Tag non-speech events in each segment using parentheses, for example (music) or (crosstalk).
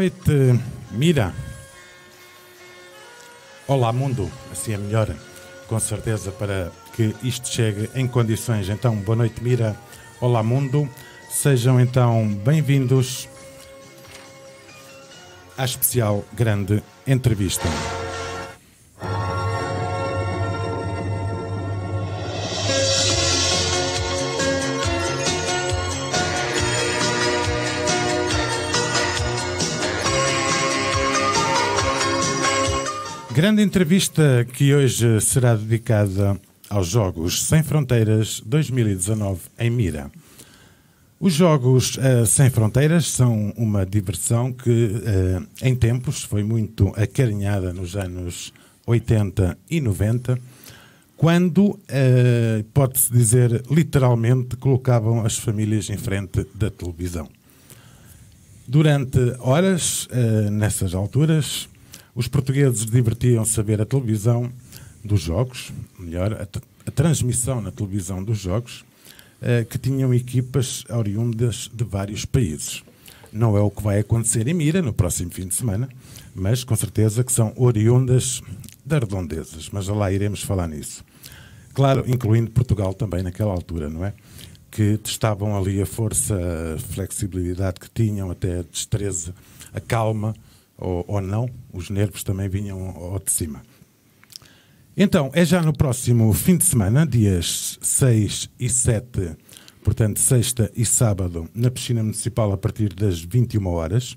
noite, Mira. Olá, mundo. Assim é melhor, com certeza, para que isto chegue em condições. Então, boa noite, Mira. Olá, mundo. Sejam então bem-vindos à especial grande entrevista. Grande entrevista que hoje será dedicada aos Jogos Sem Fronteiras 2019 em Mira. Os Jogos uh, Sem Fronteiras são uma diversão que, uh, em tempos, foi muito acarinhada nos anos 80 e 90, quando, uh, pode-se dizer literalmente, colocavam as famílias em frente da televisão. Durante horas, nessas alturas, os portugueses divertiam-se a ver a televisão dos jogos, melhor, a, a transmissão na televisão dos jogos, eh, que tinham equipas oriundas de vários países. Não é o que vai acontecer em Mira no próximo fim de semana, mas com certeza que são oriundas das redondezas, mas lá iremos falar nisso. Claro, incluindo Portugal também naquela altura, não é? Que testavam ali a força, a flexibilidade que tinham, até a destreza, a calma, ou, ou não, os nervos também vinham ao de cima. Então, é já no próximo fim de semana, dias 6 e 7, portanto, sexta e sábado, na piscina municipal a partir das 21 horas,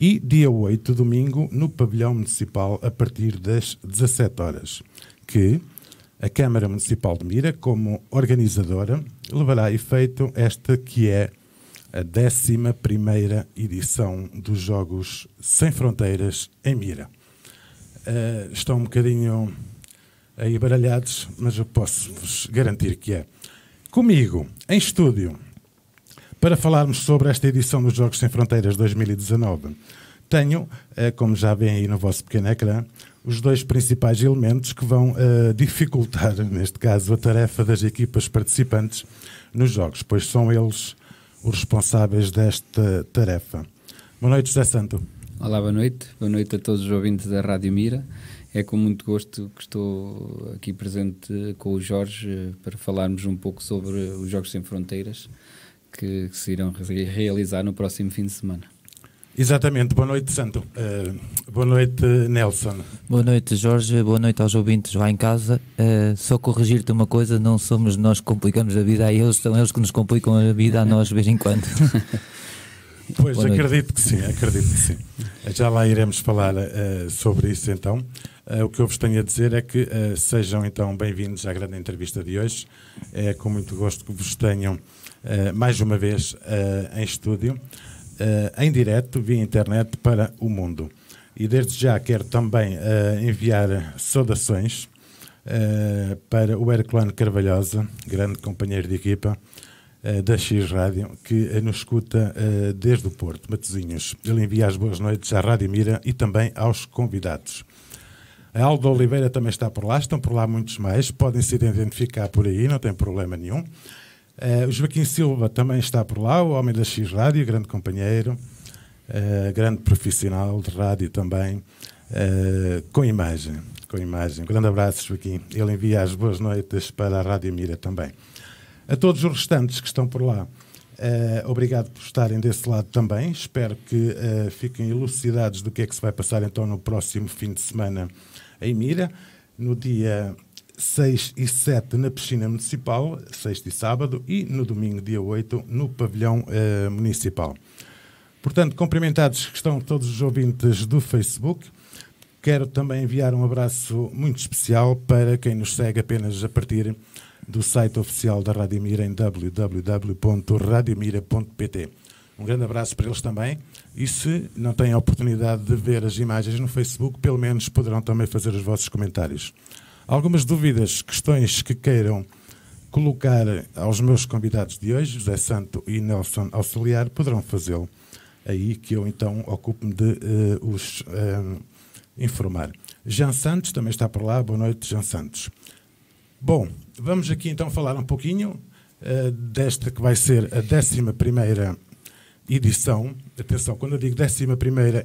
e dia 8, domingo, no pavilhão municipal a partir das 17 horas, que a Câmara Municipal de Mira, como organizadora, levará a efeito esta que é a 11 edição dos Jogos Sem Fronteiras em Mira. Uh, estão um bocadinho aí baralhados, mas eu posso-vos garantir que é. Comigo, em estúdio, para falarmos sobre esta edição dos Jogos Sem Fronteiras 2019, tenho, uh, como já vem aí no vosso pequeno ecrã, os dois principais elementos que vão uh, dificultar, (laughs) neste caso, a tarefa das equipas participantes nos Jogos, pois são eles os responsáveis desta tarefa. Boa noite, José Santo. Olá, boa noite. Boa noite a todos os ouvintes da Rádio Mira. É com muito gosto que estou aqui presente com o Jorge eh, para falarmos um pouco sobre os Jogos Sem Fronteiras que, que se irão realizar no próximo fim de semana. Exatamente, boa noite, Santo. Uh, boa noite, Nelson. Boa noite, Jorge. Boa noite aos ouvintes lá em casa. Uh, só corrigir-te uma coisa: não somos nós que complicamos a vida a eles, são eles que nos complicam a vida a (laughs) nós de vez em quando. (laughs) pois, boa acredito noite. que sim, acredito que sim. Já lá iremos falar uh, sobre isso então. o que eu vos tenho a dizer é que sejam então bem-vindos à grande entrevista de hoje. É com muito gosto que vos tenham mais uma vez em estúdio. Eh, em direto via internet para o mundo. E desde já quero também eh, enviar saudações eh, para o Herculano Carvalhosa, grande companheiro de equipa da X Rádio, que nos escuta desde o Porto, Matosinhos. Ele envia as boas noites à Rádio Mira e também aos convidados. A Aldo Oliveira também está por lá, estão por lá muitos mais, podem se identificar por aí, não tem problema nenhum. Uh, o Joaquim Silva também está por lá, o homem da X Rádio, grande companheiro, uh, grande profissional de rádio também, uh, com imagem, com imagem. grande abraço, Joaquim. Ele envia as boas noites para a Rádio Mira também. A todos os restantes que estão por lá, obrigado por estarem desse lado também. Espero que fiquem elucidados do que é que se vai passar então no próximo fim de semana em Mira. No dia 6 e 7 na piscina municipal, sexta e sábado, e no domingo, dia 8, no pavilhão eh, municipal. Portanto, cumprimentados que estão todos os ouvintes do Facebook. Quero também enviar um abraço muito especial para quem nos segue apenas a partir do site oficial da Rádio Mira em www.radiomira.pt. Um grande abraço para eles também. E se não têm a oportunidade de ver as imagens no Facebook, pelo menos poderão também fazer os vossos comentários. Algumas dúvidas, questões que queiram colocar aos meus convidados de hoje, José Santo e Nelson Auxiliar, poderão fazê-lo. Aí que eu então ocupo-me de uh, os uh, informar. Jean Santos também está por lá. Boa noite, Jean Santos. Bom, vamos aqui então falar um pouquinho uh, desta que vai ser a 11 edição. Atenção, quando eu digo 11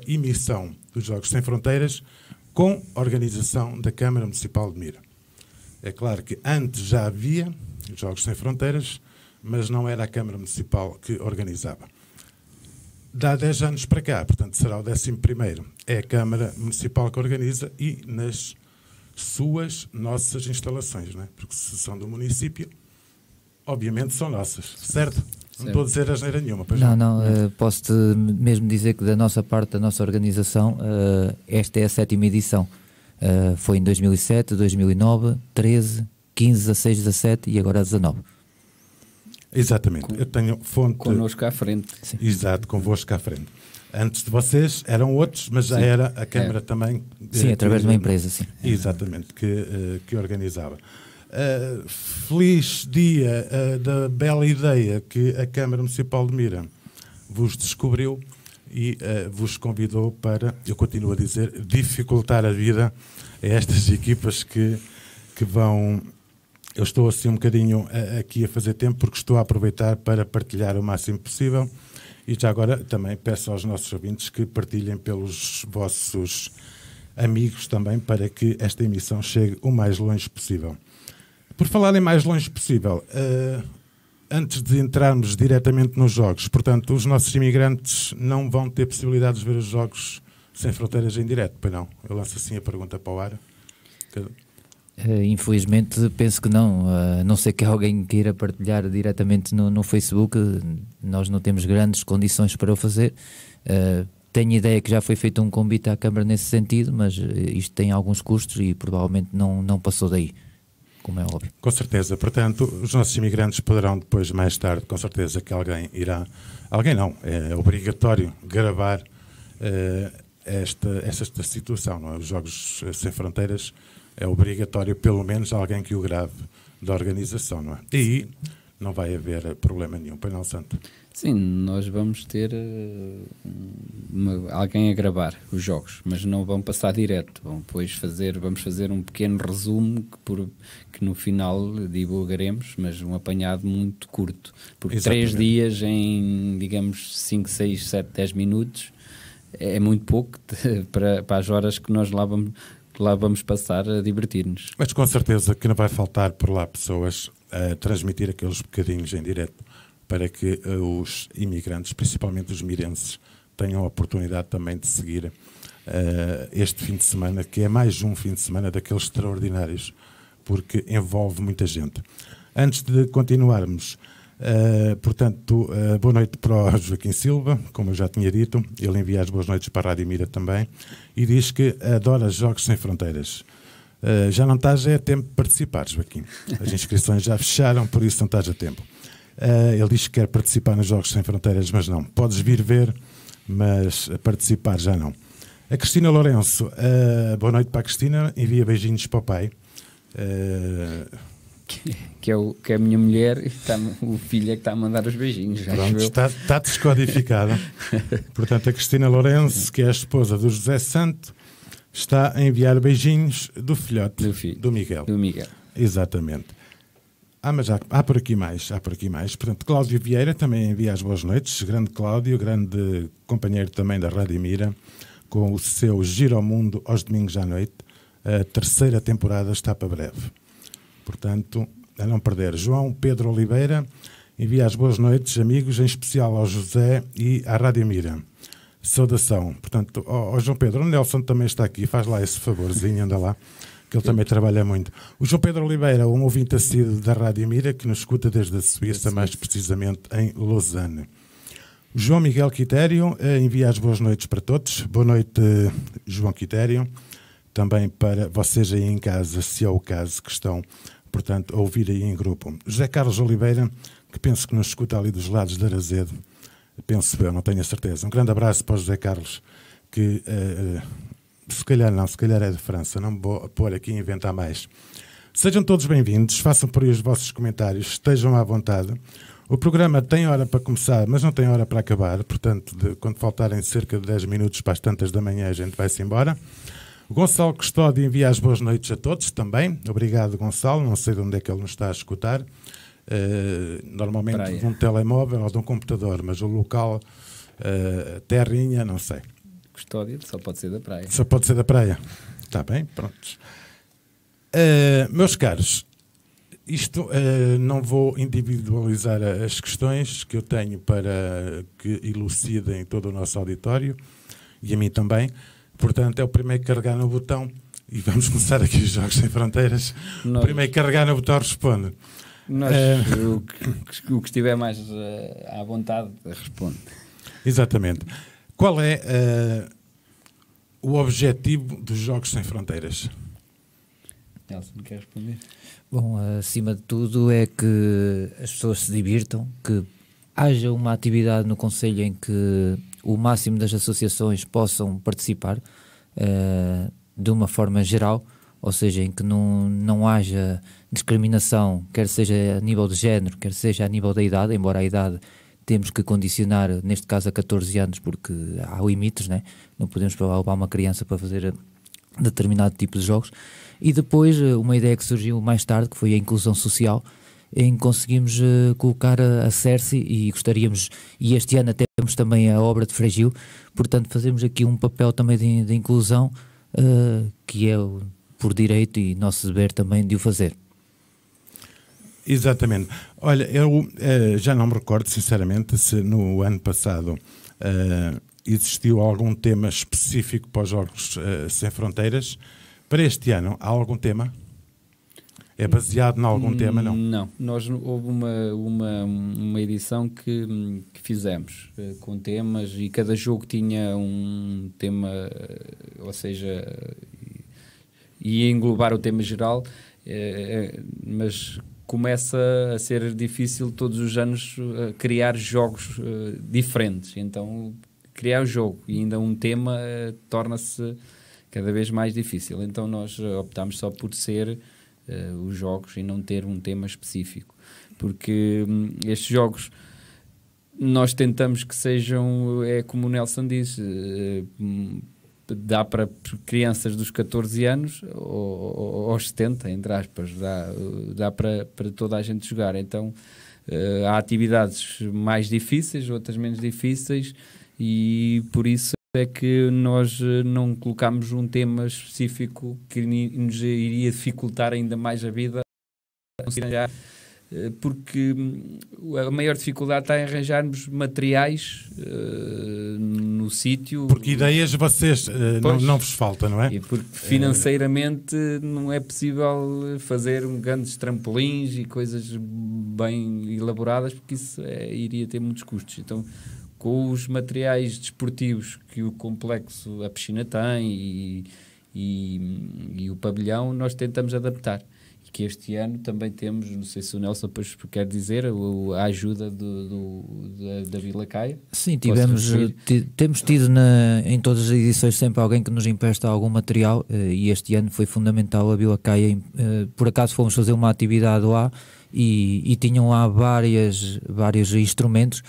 emissão dos Jogos Sem Fronteiras, com organização da Câmara Municipal de Mira. É claro que antes já havia Jogos Sem Fronteiras, mas não era a Câmara Municipal que organizava. Dá 10 anos para cá, portanto será o 11 primeiro, é a Câmara Municipal que organiza e nas suas, nossas instalações, é? porque se são do município, obviamente são nossas, certo? Não estou a dizer asneira nenhuma, pois não. Não, não, eh, posso-te mesmo dizer que da nossa parte, da nossa organização, eh, esta é a sétima edição. Eh, foi em 2007, 2009, 13, 15, 16, 17 e agora 19. Exatamente, eu tenho fonte. Connosco à frente. Sim. Exato, convosco à frente. Antes de vocês eram outros, mas já sim. era a Câmara é. também. Sim, através de uma empresa, sim. Exatamente, que, que organizava. Uh, feliz dia uh, da bela ideia que a Câmara Municipal de Mira vos descobriu e uh, vos convidou para, eu continuo a dizer, dificultar a vida a estas (laughs) equipas que, que vão. Eu estou assim um bocadinho a, aqui a fazer tempo porque estou a aproveitar para partilhar o máximo possível e já agora também peço aos nossos ouvintes que partilhem pelos vossos amigos também para que esta emissão chegue o mais longe possível. Por falarem mais longe possível, uh, antes de entrarmos diretamente nos jogos, portanto, os nossos imigrantes não vão ter possibilidades de ver os jogos sem fronteiras em direto, pois não? Eu lanço assim a pergunta para o ar. Eh, infelizmente penso que não, eh, a não ser que alguém queira partilhar diretamente no, no Facebook, nós não temos grandes condições para o fazer. Uh, tenho ideia que já foi feito um convite à Câmara nesse sentido, mas isto tem alguns custos e provavelmente não, não passou daí como é óbvio. Com certeza. Portanto, os nossos imigrantes poderão depois, mais tarde, com certeza que alguém irá. Alguém não, é obrigatório gravar eh, esta, esta, esta, situação. Não é? Os Jogos Sem Fronteiras é obrigatório, pelo menos, alguém que o grave da organização, não é? E aí não vai haver problema nenhum. Painel Santo. Sim, nós vamos ter eh, uma, alguém a gravar os jogos, mas não vão passar direto. Vão depois fazer, vamos fazer um pequeno resumo que, por, que no final divulgaremos, mas um apanhado muito curto. Porque três dias em, digamos, 5, 6, 7, 10 minutos é, é muito pouco (laughs) para, para as horas que nós lá vamos, lá vamos passar a divertir-nos. Mas com certeza que não vai faltar por lá pessoas a transmitir aqueles bocadinhos em direto para que eh, os imigrantes, principalmente os mirenses, tenham a oportunidade também de seguir Uh, este fim de semana, que é mais um fim de semana daqueles extraordinários, porque envolve muita gente. Antes de continuarmos, uh, portanto, uh, boa noite para o Joaquim Silva, como eu já tinha dito, ele envia as boas noites para a Rádio Mira também, e diz que adora Jogos Sem Fronteiras. já não estás, a tempo de participar, Joaquim. As inscrições já fecharam, por isso não estás a tempo. Uh, ele diz que quer participar nos Jogos Sem Fronteiras, mas não. Podes vir ver, mas participar já não. A Cristina Lourenço, uh, boa noite para a Cristina, envia beijinhos para o pai. Uh, que, que, é o, que é a minha mulher e tá, o filho é que está a mandar os beijinhos. Pronto, está, está (laughs) Portanto, a Cristina Lourenço, que é a esposa do José Santo, está a enviar beijinhos do filhote do, filho, do Miguel. Do Miguel. Exatamente. Ah, mas há, há, por aqui mais, há por aqui mais. Portanto, Cláudio Vieira também envia as boas noites. Grande Cláudio, grande companheiro também da Rádio Mira, com o seu Giro ao Mundo aos domingos à noite. A terceira temporada está para breve. Portanto, a não perder. João Pedro Oliveira envia as boas noites, amigos, em especial ao José e à Rádio Mira. Saudação. Portanto, ó, João Pedro, o Nelson também está aqui, faz lá esse favorzinho, anda lá que ele também trabalha muito. O João Pedro Oliveira, um ouvinte assíduo da Rádio Mira, que nos escuta desde a Suíça, mais precisamente em Lausanne. O João Miguel Quitério eh, envia as boas noites para todos. Boa noite, João Quitério. Também para vocês aí em casa, se é o caso, que estão, portanto, a ouvir aí em grupo. José Carlos Oliveira, que penso que nos escuta ali dos lados de Arazedo. Penso eu, não tenho a certeza. Um grande abraço para o José Carlos, que uh, se calhar não, se calhar é de França, não vou pôr aqui a inventar mais. Sejam todos bem-vindos, façam por aí os vossos comentários, estejam à vontade. O programa tem hora para começar, mas não tem hora para acabar, portanto, de, quando faltarem cerca de 10 minutos para as tantas da manhã, a gente vai-se embora. O Gonçalo Custódio envia as boas noites a todos também. Obrigado, Gonçalo, não sei de onde é que ele nos está a escutar. Uh, normalmente Praia. de um telemóvel ou de um computador, mas o local, uh, terrinha, não sei custódia só pode ser da praia. Só pode ser da praia. Está bem, pronto. Uh, meus caros, isto uh, não vou individualizar as questões que eu tenho para que elucidem todo o nosso auditório e a mim também. Portanto, é o primeiro carregar no botão e vamos começar aqui os Jogos Sem Fronteiras. Nós... O primeiro carregar no botão responde. Nós, uh... o, que, o que estiver mais à vontade responde. Exatamente. Qual é uh, o objetivo dos Jogos Sem Fronteiras? Nelson, quer responder? Bom, acima de tudo é que as pessoas se divirtam, que haja uma atividade no Conselho em que o máximo das associações possam participar uh, de uma forma geral, ou seja, em que não, não haja discriminação, quer seja a nível de género, quer seja a nível da idade, embora a idade temos que condicionar, neste caso a 14 anos, porque há limites, né? não podemos levar uma criança para fazer eh, determinado tipo de jogos. E depois, eh, uma ideia que surgiu mais tarde, que foi a inclusão social, em que conseguimos eh, colocar a, a Cersei e gostaríamos, e este ano até temos também a obra de Fragil, portanto fazemos aqui um papel também de, de inclusão, uh, que é por direito e nosso dever também de o fazer. Exatamente. Olha, eu uh, já não me recordo, sinceramente, se no ano passado uh, existiu algum tema específico para os Jogos uh, Sem Fronteiras. Para este ano, há algum tema? É baseado em algum tema, não? Hum, não. Nós, houve uma, uma, uma edição que, que fizemos com temas e cada jogo tinha um tema, ou seja, ia englobar o tema geral, mas começa a ser difícil todos os anos uh, criar jogos uh, diferentes. Então, criar o um jogo e ainda um tema uh, torna-se cada vez mais difícil. Então, nós optamos só por ser os jogos e não ter um tema específico, porque um, estes jogos. Nós tentamos que sejam, é como o Nelson disse, hum, dá para crianças dos 14 anos ou, ou, aos 70, entre aspas, dá, dá para, para toda a gente jogar. Então uh, há atividades mais difíceis, outras menos difíceis, e por isso é que nós eh, não colocamos um tema específico que nos iria dificultar ainda mais a vida. Eh, porque hum, a maior dificuldade está em arranjarmos materiais uh, no sítio. Porque ideias vocês uh, não, não, vos falta, não é? E porque financeiramente é... não é possível fazer grandes trampolins e coisas bem elaboradas, porque isso é, iria ter muitos custos. Então, com os materiais desportivos que o complexo, a piscina tem e, e, e o pavilhão, nós tentamos adaptar que este ano também temos, não sei se o Nelson depois quer dizer, a ajuda do, do da, da, Vila Caia. Sim, tivemos, eh, temos tido na, em todas as edições sempre alguém que nos empresta algum material eh, e este ano foi fundamental a Vila Caia. Eh, por acaso fomos fazer uma atividade lá e, e tinham lá várias, vários instrumentos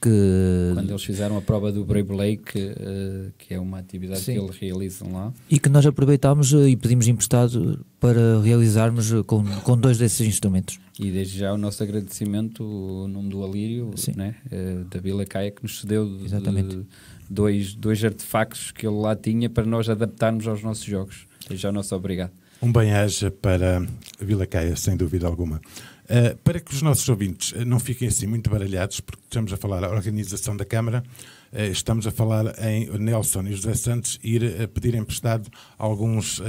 que quando eles fizeram a prova do Brave Lake, uh, eh, que é uma atividade Sim. que eles realizam lá. E que nós aproveitámos eh, e pedimos emprestado para realizarmos eh, com, com dois desses instrumentos. E desde já o nosso agradecimento, o nome do Alírio, né? uh, da Vila Caia, que nos cedeu dois, dois artefactos que ele lá tinha para nós adaptarmos aos nossos jogos. Desde já o nosso obrigado. Um bem-aja para a Vila Caia, sem dúvida alguma. Eh, para que os nossos ouvintes eh, não fiquem assim muito baralhados, porque estamos a falar da organização da Câmara, uh, estamos a falar em Nelson e José Santos ir a pedir emprestado alguns,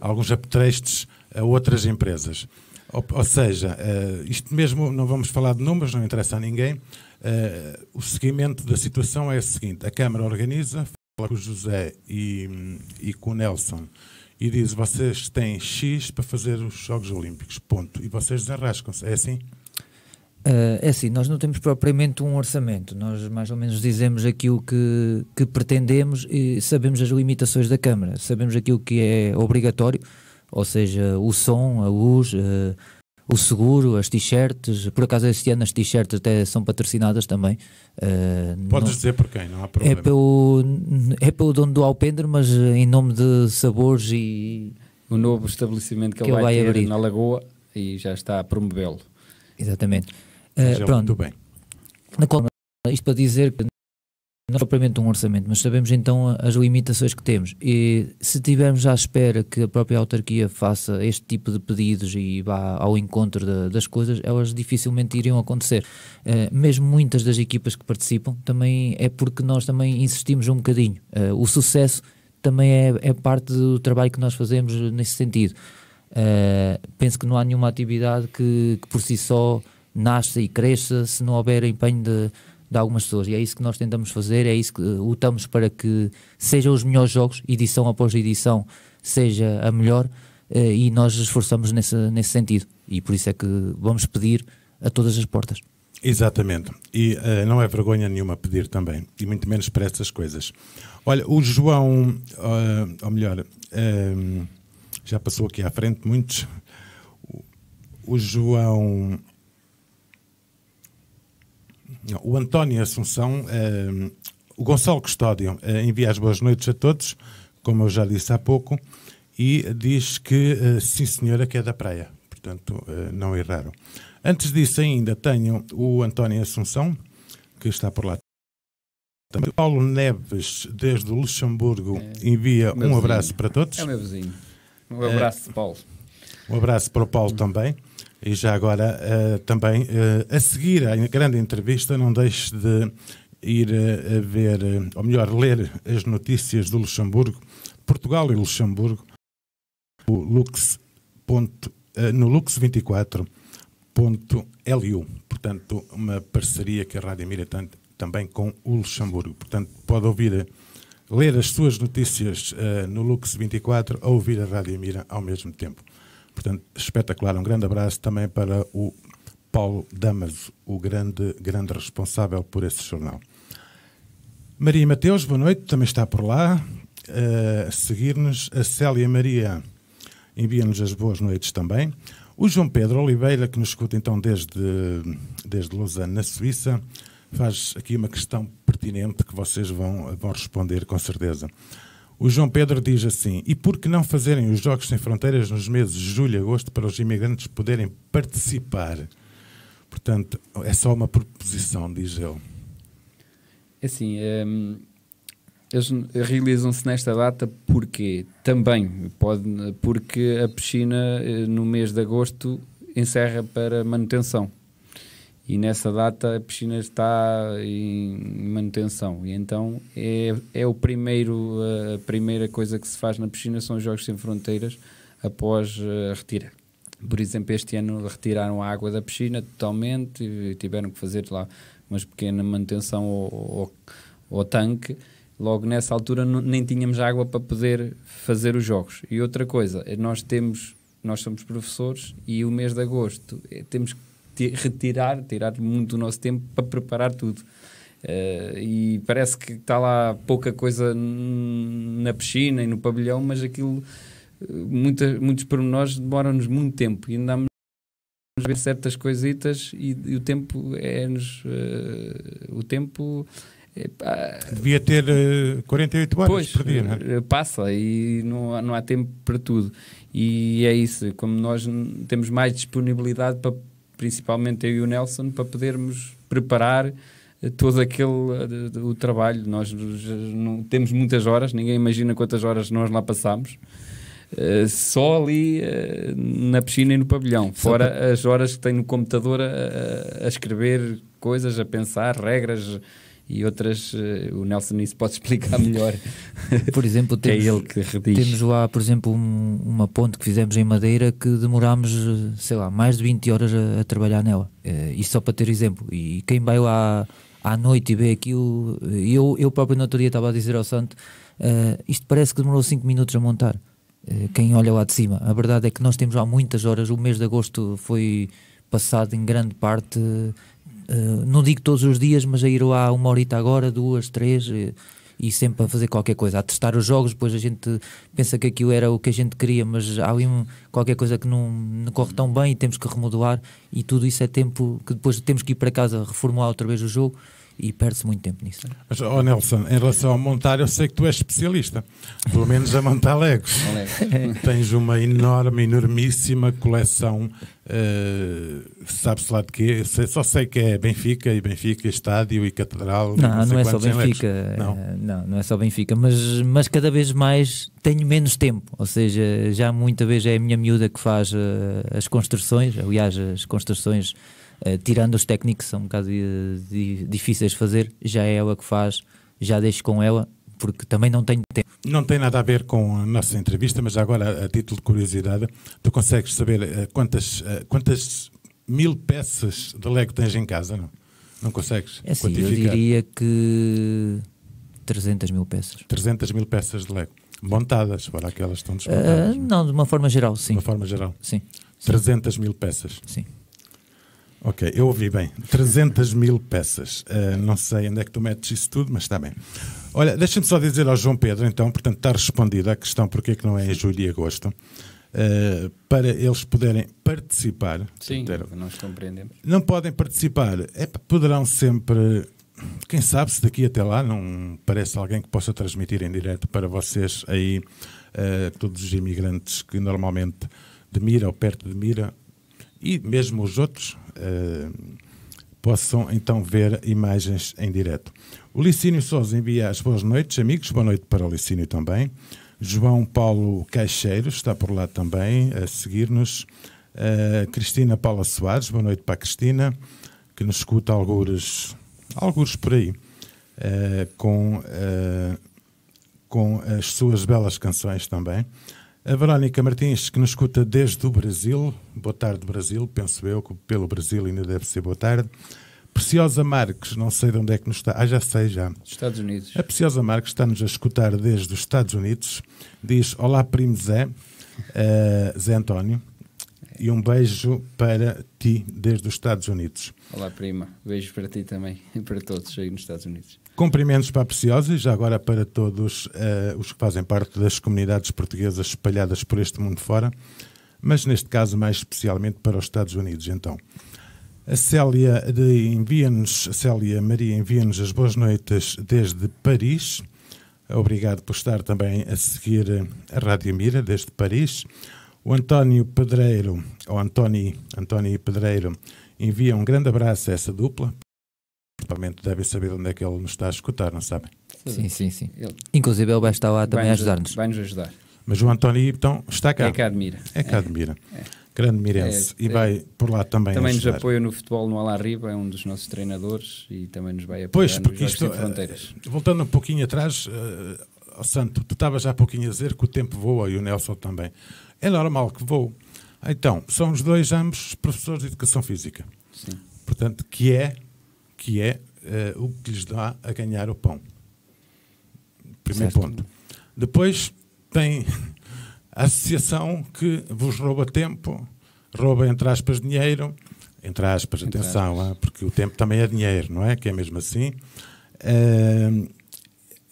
alguns apetrechos a outras empresas. Ou, ou seja, isto mesmo, não vamos falar de números, não interessa a ninguém. o seguimento da situação é o seguinte: a Câmara organiza, fala com o José e, e com o Nelson e diz: vocês têm X para fazer os Jogos Olímpicos, ponto. E vocês desarrascam-se. É assim? Uh, é assim, nós não temos propriamente um orçamento, nós mais ou menos dizemos aquilo que, que pretendemos e sabemos as limitações da Câmara, sabemos aquilo que é obrigatório, ou seja, o som, a luz, uh, o seguro, as t-shirts. Por acaso, este ano as t-shirts até são patrocinadas também. Uh, Podes não... dizer por quem, não há é problema. É pelo, é pelo dono do Alpendre, mas em nome de sabores e. O novo estabelecimento que, que ele vai, vai abrir na Lagoa e já está a promovê-lo. Exatamente. Uh, pronto. Muito bem. Na qual, isto para dizer que não propriamente um orçamento, mas sabemos então as limitações que temos. E se estivermos à espera que a própria autarquia faça este tipo de pedidos e vá ao encontro de, das coisas, elas dificilmente iriam acontecer. Uh, mesmo muitas das equipas que participam, também é porque nós também insistimos um bocadinho. Uh, o sucesso também é, é parte do trabalho que nós fazemos nesse sentido. Uh, penso que não há nenhuma atividade que, que por si só nasça e cresça se não houver empenho de de algumas pessoas. E é isso que nós tentamos fazer, é isso que eh, lutamos para que sejam os melhores jogos, edição após edição seja a melhor, eh, e nós esforçamos nesse, nesse sentido. E por isso é que vamos pedir a todas as portas. Exatamente. E uh, não é vergonha nenhuma pedir também, e muito menos para essas coisas. Olha, o João, uh, ou melhor, uh, já passou aqui à frente muitos. O João o António Assunção, ehm, o Gonçalo Custódio uh, envia as boas noites a todos, como eu já disse há pouco, e diz que uh, sim senhora que é da praia, portanto uh, não erraram. É Antes disso ainda tenho o António Assunção, que está por lá também. Paulo Neves, desde o Luxemburgo, é, envia um abraço para todos. É o meu vizinho. Um abraço, Paulo. Um abraço para o Paulo também. E já agora, uh, também, uh, a seguir à grande entrevista, não deixe de ir uh, ver, ou melhor, ler as notícias do Luxemburgo, Portugal e Luxemburgo, o Lux ponto, no lux24.lu. Portanto, uma parceria que a Rádio Mira tem também com o Luxemburgo. Portanto, pode ouvir, ler as suas notícias no Lux24 ou ouvir a Rádio Mira ao mesmo tempo. Portanto, espetacular. Um grande abraço também para o Paulo Damaso, o grande, grande responsável por esse jornal. Maria Mateus, boa noite, também está por lá. Eh, a seguir-nos, a Célia Maria envia-nos as boas noites também. O João Pedro Oliveira, que nos escuta então desde, desde Lausanne, na Suíça, faz aqui uma questão pertinente que vocês vão, vão responder com certeza. O João Pedro diz assim: e por que não fazerem os Jogos Sem Fronteiras nos meses de julho e agosto para os imigrantes poderem participar? Portanto, é só uma proposição, diz ele. É assim, um, ehm, eles realizam-se nesta data porque também pode, porque a piscina eh, no mês de agosto encerra para manutenção e nessa data a piscina está em manutenção e então é, é o primeiro eh, a primeira coisa que se faz na piscina são os jogos sem fronteiras após eh, a retira por exemplo este ano retiraram a água da piscina totalmente e tiveram que fazer lá uma pequena manutenção ao, ao, ao tanque logo nessa altura nem tínhamos água para poder fazer os jogos e outra coisa é nós temos nós somos professores e o mês de agosto eh, temos que retirar, tirar muito do nosso tempo para preparar tudo. Uh, e parece que está lá pouca coisa na piscina e no pavilhão, mas aquilo, eh, muita, muitos pormenores demoram-nos muito tempo e andamos a ver certas coisitas e, e o tempo é-nos. Uh, o tempo. Epá, é, Devia ter uh, 48 horas pois, por dia, não é? Passa e não, não há tempo para tudo. E é isso, como nós temos mais disponibilidade para principalmente eu e o Nelson, para podermos preparar eh, todo aquele eh, o trabalho. Nós não, temos muitas horas, ninguém imagina quantas horas nós lá passamos. Uh, só ali uh, na piscina e no pavilhão, fora para... as horas que tenho no computador a, a escrever coisas, a pensar regras, e outras eh, o Nelson isso pode explicar (laughs) melhor. por exemplo, é temos, é ele que rediz. temos lá, por exemplo, um, uma ponte que fizemos em Madeira que demorámos, eh, sei lá, mais de 20 horas a, a trabalhar nela. Uh, isto só para ter exemplo. E quem vai lá à noite e vê aquilo, eu, eu próprio no outro dia estava a dizer ao Santo, uh, isto parece que demorou 5 minutos a montar. quem olha lá de cima, a verdade é que nós temos lá muitas horas. O mês de agosto foi passado em grande parte eh, não digo todos os dias, mas a ir lá uma horita agora, duas, três. E, eh, e sempre a fazer qualquer coisa, a testar os jogos, depois a gente pensa que aquilo era o que a gente queria, mas há ali um, qualquer coisa que não, não, corre tão bem e temos que remodelar e tudo isso é tempo que depois temos que ir para casa reformular outra vez o jogo e perde-se muito tempo nisso. Mas, oh Nelson, em relação ao montar, eu sei que tu és especialista, pelo menos a montar Legos. É? (laughs) Tens uma enorme, enormíssima coleção, uh, eh, se lá de quê? Sei, só sei que é Benfica, e Benfica, estádio e catedral. Não, não, não é só Benfica. Não. não. não, é só Benfica, mas, mas cada vez mais tenho menos tempo, ou seja, já muita vez é a minha miúda que faz uh, as construções, aliás, as construções eh, tirando os técnicos, que são um bocado difíceis de fazer, já é ela que faz, já deixo com ela, porque também não tenho tempo. Não tem nada a ver com a nossa entrevista, mas agora, a título de curiosidade, tu consegues saber eh, quantas, eh, quantas mil peças de Lego tens em casa, não? Não consegues é assim, quantificar? Eu diria que 300 mil peças. 300 mil peças de Lego. Montadas, para aquelas que estão desmontadas? É? não, de uma forma geral, sim. De uma forma geral? Sim. 300 sim. mil peças? Sim. Ok, eu ouvi bem. 300 mil peças. Uh, não sei onde é que tu metes isso tudo, mas está bem. Olha, deixa-me só dizer ao João Pedro, então, portanto, está respondida a questão porque é que não é em julho e agosto, uh, para eles poderem participar. Sim, ter... nós compreendemos. Não podem participar. É, poderão sempre quem sabe se daqui até lá não parece alguém que possa transmitir em direto para vocês aí uh, todos os imigrantes que normalmente de Mira ou perto de Mira e mesmo os outros uh, possam então ver imagens em direto. O Licínio Souza envia as boas noites, amigos. Boa noite para o Licínio também. João Paulo Caixeiro está por lá também a seguir-nos. Uh, Cristina Paula Soares, boa noite para a Cristina, que nos escuta algures, algures por aí, uh, com, uh, com as suas belas canções também. A Verónica Martins, que nos escuta desde o Brasil, boa tarde Brasil, penso eu que pelo Brasil ainda deve ser boa tarde. Preciosa Marques, não sei de onde é que nos está. Ah, já sei, já. Estados Unidos. A Preciosa Marques está-nos a escutar desde os Estados Unidos. Diz: Olá, primo Zé, uh, Zé António, e um beijo para ti desde os Estados Unidos. Olá, prima. Beijo para ti também e para todos aí nos Estados Unidos. Cumprimentos para a Preciosa e já agora para todos uh, os que fazem parte das comunidades portuguesas espalhadas por este mundo fora, mas neste caso mais especialmente para os Estados Unidos, então. A Célia envia-nos, Célia Maria envia-nos as boas noites desde Paris. Obrigado por estar também a seguir a Rádio Mira desde Paris. O António Pedreiro, ou António, António Pedreiro, envia um grande abraço a essa dupla provavelmente devem saber onde é que ele nos está a escutar, não sabem? Sim, sim, sim. Ele... Inclusive ele vai estar lá também a ajudar-nos. Vai-nos ajudar. Mas o António então está cá. É cá admira. É cá é. admira. É. Grande Mirense. É, e é. vai por lá também Também nos apoia no futebol no Alarriba, é um dos nossos treinadores e também nos vai apoiar pois, porque isto, Fronteiras. Eh, voltando um pouquinho atrás, uh, oh Santo, tu estavas já há pouquinho a dizer que o tempo voa e o Nelson também. É normal que voe. Ah, então, são os dois ambos professores de Educação Física. Sim. Portanto, que é que é uh, o que lhes dá a ganhar o pão. Primeiro certo. ponto. Depois tem a associação que vos rouba tempo, rouba, entre aspas, dinheiro, entre aspas, entre atenção, aspas. Ah, porque o tempo também é dinheiro, não é? Que é mesmo assim. Uh,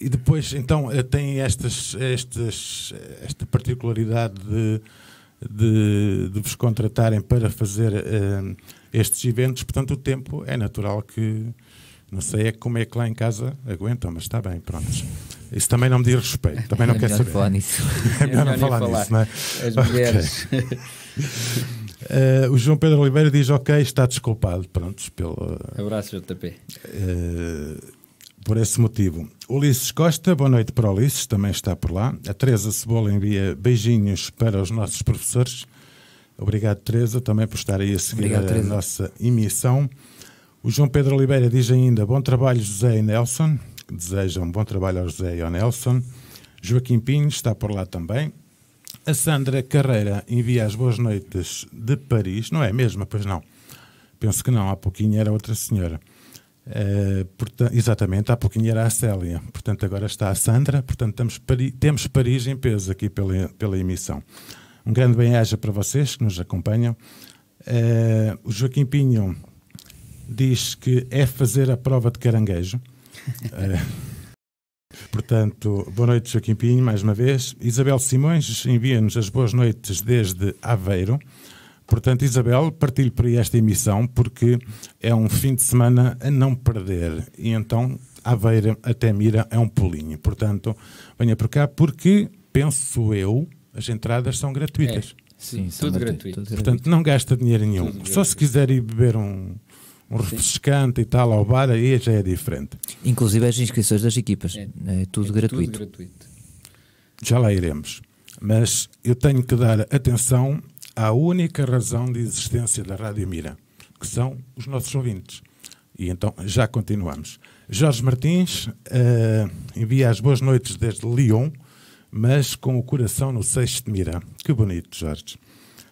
e depois, então, eh, tem estas, estas, esta particularidade de, de, de vos contratarem para fazer uh, estes eventos, portanto o tempo é natural que, não sei é como é que lá em casa aguentam, mas está bem, pronto. Isso também não me diz respeito, também não é quero saber. Falar nisso. (laughs) É melhor, não falar, é falar, nisso, não é? As mulheres. Okay. uh, o João Pedro Oliveira diz: Ok, está desculpado. Prontos, pelo. Eh, Abraço, JP. Uh, eh, por esse motivo. Ulisses Costa, boa noite para Ulisses, também está por lá. A Teresa Cebola envia beijinhos para os nossos professores. Obrigado, Teresa, também por estar aí a seguir Obrigado, a Teresa. nossa emissão. O João Pedro Oliveira diz ainda: Bom trabalho, José e Nelson. Desejam bom trabalho ao José e ao Nelson. Joaquim Pinho está por lá também. A Sandra Carreira envia as boas noites de Paris. Não é a mesma? Pois não. Penso que não. Há pouquinho era outra senhora. Eh, portanto, exatamente, há pouquinho era a Célia. Portanto, agora está a Sandra. Portanto, temos Paris, temos Paris em peso aqui pela, pela emissão. Um grande bem-aja para vocês que nos acompanham. Uh, o Joaquim Pinho diz que é fazer a prova de caranguejo. uh, (laughs) portanto, boa noite, Joaquim Pinho, mais uma vez. Isabel Simões envia-nos as boas noites desde Aveiro. Portanto, Isabel, partilhe por aí esta emissão porque é um fim de semana a não perder. E então, Aveiro até Mira é um pulinho. Portanto, venha por cá porque, penso eu, as entradas são gratuitas. É. Sim, Sim tudo, gratuito. gratuito. Portanto, não gasta dinheiro nenhum. Tudo Só gratuito. se quiser ir beber um, um refrescante e tal ao bar, aí já é diferente. Inclusive as inscrições das equipas. É, é, tudo, é gratuito. tudo gratuito. Já lá iremos. Mas eu tenho que dar atenção à única razão de existência da Rádio Mira, que são os nossos ouvintes. E então já continuamos. Jorge Martins uh, envia as boas noites desde Lyon mas com o coração no seixo de mira. Que bonito, Jorge.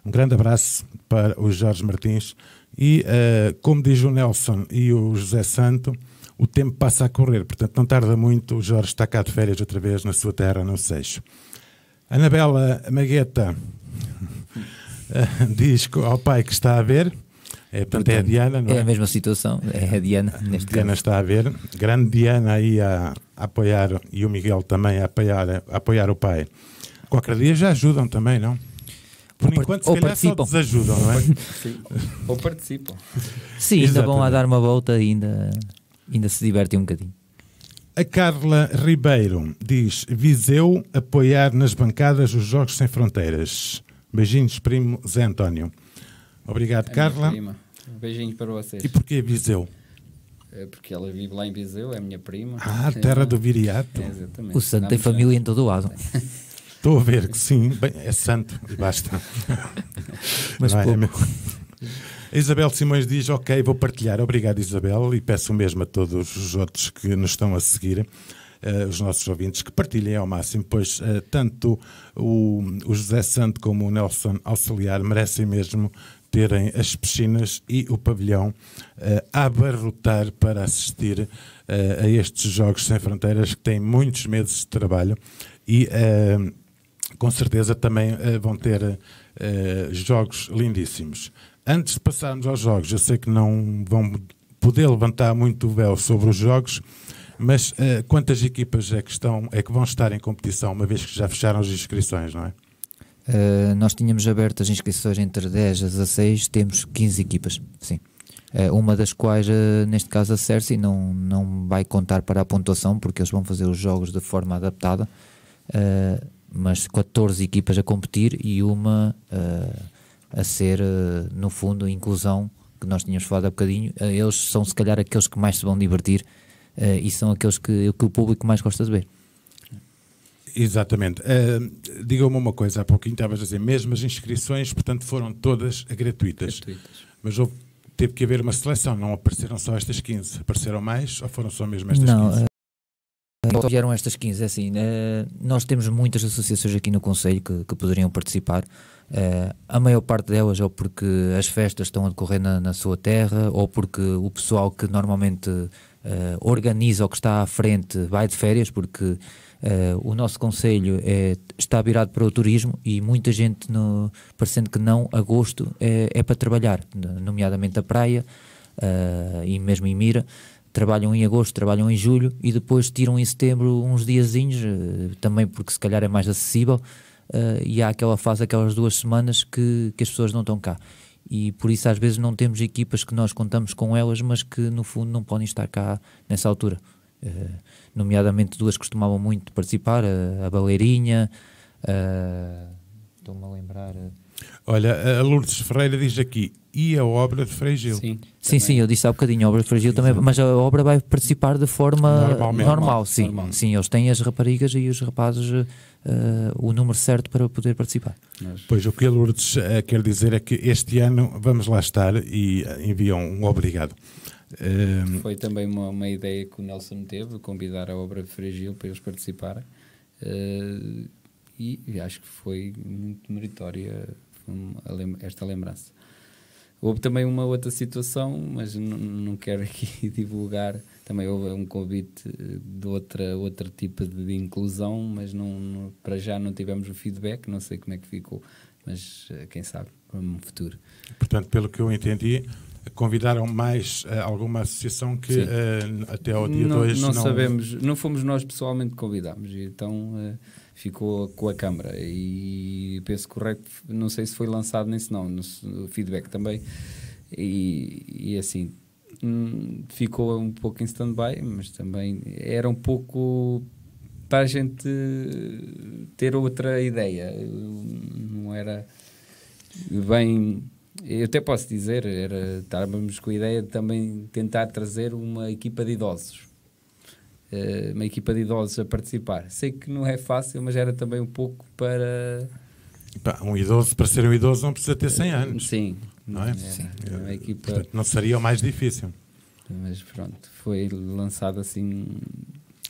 Um grande abraço para o Jorge Martins e, uh, como diz o Nelson e o José Santo, o tempo passa a correr, portanto não tarda muito, o Jorge está cá de férias outra vez na sua terra, no Seixo. Anabela Magueta (laughs) eh, diz ao pai que está a ver, é, portanto, é a Diana, não é? É a mesma situação, é a Diana neste Diana caso. está a ver. Grande Diana aí a, a, apoiar e o Miguel também a apoiar, a apoiar o pai. Qualquer dia já ajudam também, não? Por ou enquanto, se calhar, só desajudam, não é? Sim. Ou participam. Sim, ainda vão a dar uma volta e ainda, ainda se divertem um bocadinho. A Carla Ribeiro diz: Viseu apoiar nas bancadas os Jogos Sem Fronteiras. Beijinhos, primo Zé António. Obrigado, é Carla. Um beijinho para vocês. E porquê Viseu? É porque ela vive lá em Viseu, é minha prima. Ah, terra do Viriato. É, exatamente. O santo tem família em todo o lado. Estou a ver que sim, Bem, é santo e basta. (laughs) Mas Não é, é pouco. É Isabel Simões diz: Ok, vou partilhar. Obrigado, Isabel, e peço o mesmo a todos os outros que nos estão a seguir. Uh, os nossos ouvintes que partilhem ao máximo, pois uh, tanto o, o, José Santo como o Nelson Auxiliar merecem mesmo terem as piscinas e o pavilhão uh, eh, a abarrotar para assistir uh, a estes Jogos Sem Fronteiras que têm muitos meses de trabalho e uh, com certeza também vão ter jogos lindíssimos. Antes de passarmos aos jogos, eu sei que não vão poder levantar muito o véu sobre os jogos, mas quantas equipas é que, estão, é que vão estar em competição, uma vez que já fecharam as inscrições, não é? Eh, nós tínhamos aberto as inscrições entre 10 a 16, temos 15 equipas, sim. Uh, uma das quais, uh, neste caso, a Cersei não, não vai contar para a pontuação, porque eles vão fazer os jogos de forma adaptada, mas 14 equipas a competir e uma a ser, no fundo, inclusão, que nós tínhamos falado há bocadinho. eles são, se calhar, aqueles que mais se vão divertir e são aqueles que, que o público mais gosta de ver. Exatamente. Uh, Diga-me uma coisa, há pouquinho estavas a dizer, mesmo as inscrições, portanto, foram todas gratuitas. gratuitas. Mas houve, teve que haver uma seleção, não apareceram só estas 15. Apareceram mais ou foram só mesmo estas não, 15? Uh, eh, não vieram estas 15, é assim, eh, nós temos muitas associações aqui no Conselho que, que poderiam participar, eh, a maior parte delas ou porque as festas estão a decorrer na, na sua terra, ou porque o pessoal que normalmente organiza ou que está à frente vai de férias, porque Uh, o nosso conselho é, está virado para o turismo e muita gente, no, parecendo que não, agosto é, é para trabalhar, nomeadamente a praia uh, e mesmo em Mira. Trabalham em agosto, trabalham em julho e depois tiram em setembro uns diazinhos, uh, também porque se calhar é mais acessível. e há aquela fase, aquelas duas semanas que, que as pessoas não estão cá. E por isso às vezes não temos equipas que nós contamos com elas, mas que no fundo não podem estar cá nessa altura. Eh, nomeadamente duas costumavam muito participar, a, a Baleirinha, estou-me a lembrar. Olha, a Lourdes Ferreira diz aqui, e a obra de Freigil? Sim, sim, sim, eu disse há bocadinho, a obra de Freigil também, mas a obra vai participar de forma normal, normal sim. Normal. Sim, eles têm as raparigas e os rapazes uh, o número certo para poder participar. Pois, o que a Lourdes uh, quer dizer é que este ano vamos lá estar e enviam um obrigado. Um, Foi também uma, uma, ideia que o Nelson teve, convidar a obra Fragil para eles participarem. Uh, e acho que foi muito meritória esta lembrança. Houve também uma outra situação, mas não quero aqui (laughs) divulgar. Também houve um convite eh, de outra, outro tipo de, de inclusão, mas não, não, para já não tivemos o feedback, não sei como é que ficou, mas eh, quem sabe, no futuro. Portanto, pelo que eu entendi, convidaram mais uh, alguma associação que uh, até ao dia 2 não, não, não, sabemos, não fomos nós pessoalmente que convidámos, então uh, ficou com a Câmara e penso correto, não sei se foi lançado nem se não, no, feedback também e, e assim hum, ficou um pouco em stand-by, mas também era um pouco para a gente ter outra ideia, não era bem eu até posso dizer, era, estávamos com a ideia de também tentar trazer uma equipa de idosos. Eh, uma equipa de idosos a participar. Sei que não é fácil, mas era também um pouco para. um idoso, para ser um idoso, não precisa ter 100 eh, anos. Sim. Não é? Sim. equipa... Portanto, não seria o mais difícil. Mas pronto, foi lançado assim.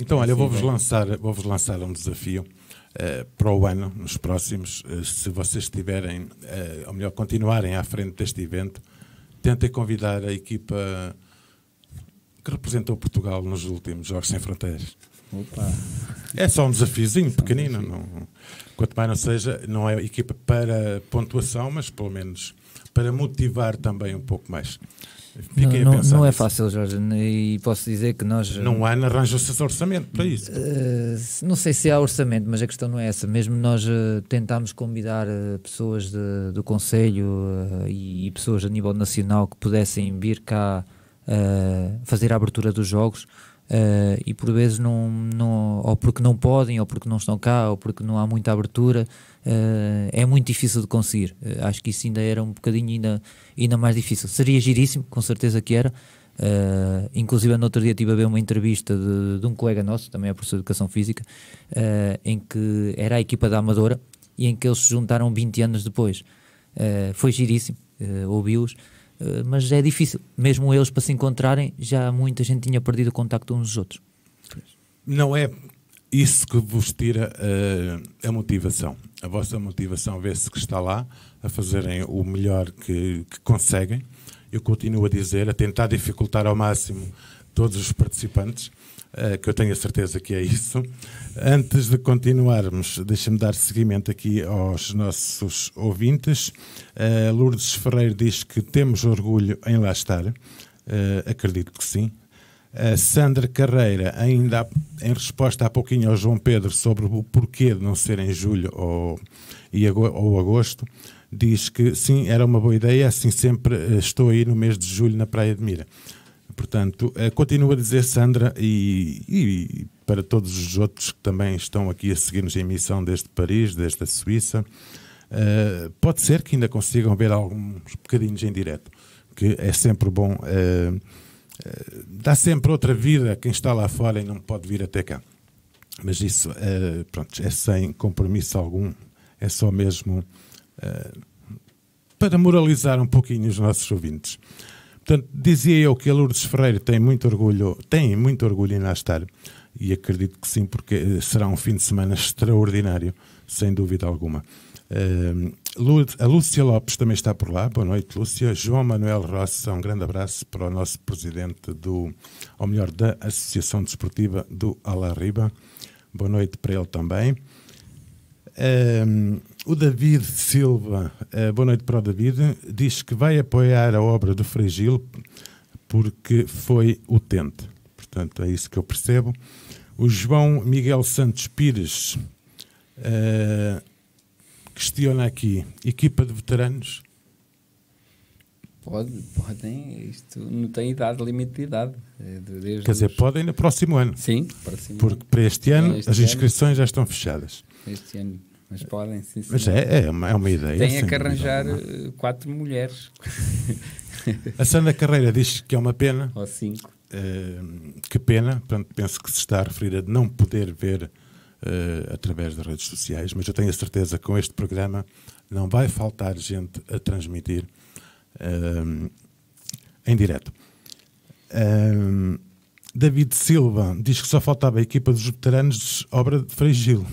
Então, olha, vou-vos lançar, vou lançar um desafio eh, para o ano, nos próximos, eh, se vocês estiverem, eh, ou melhor, continuarem à frente deste evento, tentem convidar a equipa que representou Portugal nos últimos Jogos Sem Fronteiras. Opa. É só um desafiozinho pequenino. não, quanto mais não seja, não é equipa para pontuação, mas pelo menos para motivar também um pouco mais. Fiquei não, não, não é fácil, Jorge, e posso dizer que nós. Num ano arranja se orçamento para isso. Uh, não sei se há orçamento, mas a questão não é essa. Mesmo nós uh, tentámos convidar uh, pessoas de, do Conselho e, e, pessoas a nível nacional que pudessem vir cá fazer a abertura dos jogos. e por vezes não, não, ou porque não podem, ou porque não estão cá, ou porque não há muita abertura, uh, é muito difícil de conseguir. Uh, acho que isso ainda era um bocadinho ainda, ainda mais difícil. Seria giríssimo, com certeza que era. Uh, inclusive, no outro dia tive a ver uma entrevista de, de um colega nosso, também é professor de Educação Física, em que era a equipa da Amadora e em que eles se juntaram 20 anos depois. foi giríssimo, ouvi-os, mas é difícil. Mesmo eles para se encontrarem, já muita gente tinha perdido o contacto uns dos outros. Não é isso que vos tira uh, a motivação. A vossa motivação vê-se que está lá, a fazerem o melhor que, que, conseguem. Eu continuo a dizer, a tentar dificultar ao máximo todos os participantes, uh, que eu tenho a certeza que é isso. Antes de continuarmos, deixa-me dar seguimento aqui aos nossos ouvintes. Uh, Lourdes Ferreira diz que temos orgulho em lá estar. acredito que sim, a eh, Sandra Carreira, ainda em resposta há pouquinho ao João Pedro sobre o porquê de não ser em julho ou, e, ou agosto, diz que sim, era uma boa ideia, assim sempre eh, estou aí no mês de julho na Praia de Mira. Portanto, eh, continua a dizer Sandra e, e, para todos os outros que também estão aqui a seguir-nos em missão desde Paris, desde a Suíça, pode ser que ainda consigam ver alguns bocadinhos em direto, que é sempre bom eh, dá sempre outra vida quem está lá fora e não pode vir até cá. Mas isso, eh, pronto, é sem compromisso algum, é só mesmo eh, para moralizar um pouquinho os nossos ouvintes. Portanto, dizia eu que a Lourdes Ferreira tem muito orgulho, tem muito orgulho em lá estar, e acredito que sim, porque será um fim de semana extraordinário, sem dúvida alguma. Uh, a Lúcia Lopes também está por lá. Boa noite, Lúcia. João Manuel Rossa, um grande abraço para o nosso presidente do, ou melhor, da Associação Desportiva do Alarriba. Boa noite para ele também. Um, o David Silva, uh, boa noite para o David, diz que vai apoiar a obra do Fragil porque foi utente. Portanto, é isso que eu percebo. O João Miguel Santos Pires. Uh, questiona aqui: equipa de veteranos? Pode, podem, isto não tem idade, limite de idade. É desde Quer dizer, os... podem no próximo ano. Sim, próximo porque ano. para este ano este as inscrições ano, já estão fechadas. Este ano, mas podem, sim. sim. Mas é, é, uma, é uma ideia. Tem que arranjar eh, quatro mulheres. A Sandra Carreira diz que é uma pena. Ou cinco. Uh, que pena, portanto, penso que se está a referir a não poder ver uh, através das redes sociais, mas eu tenho a certeza que com este programa não vai faltar gente a transmitir uh, em direto. Uh, David Silva diz que só faltava a equipa dos veteranos, obra de Freigil.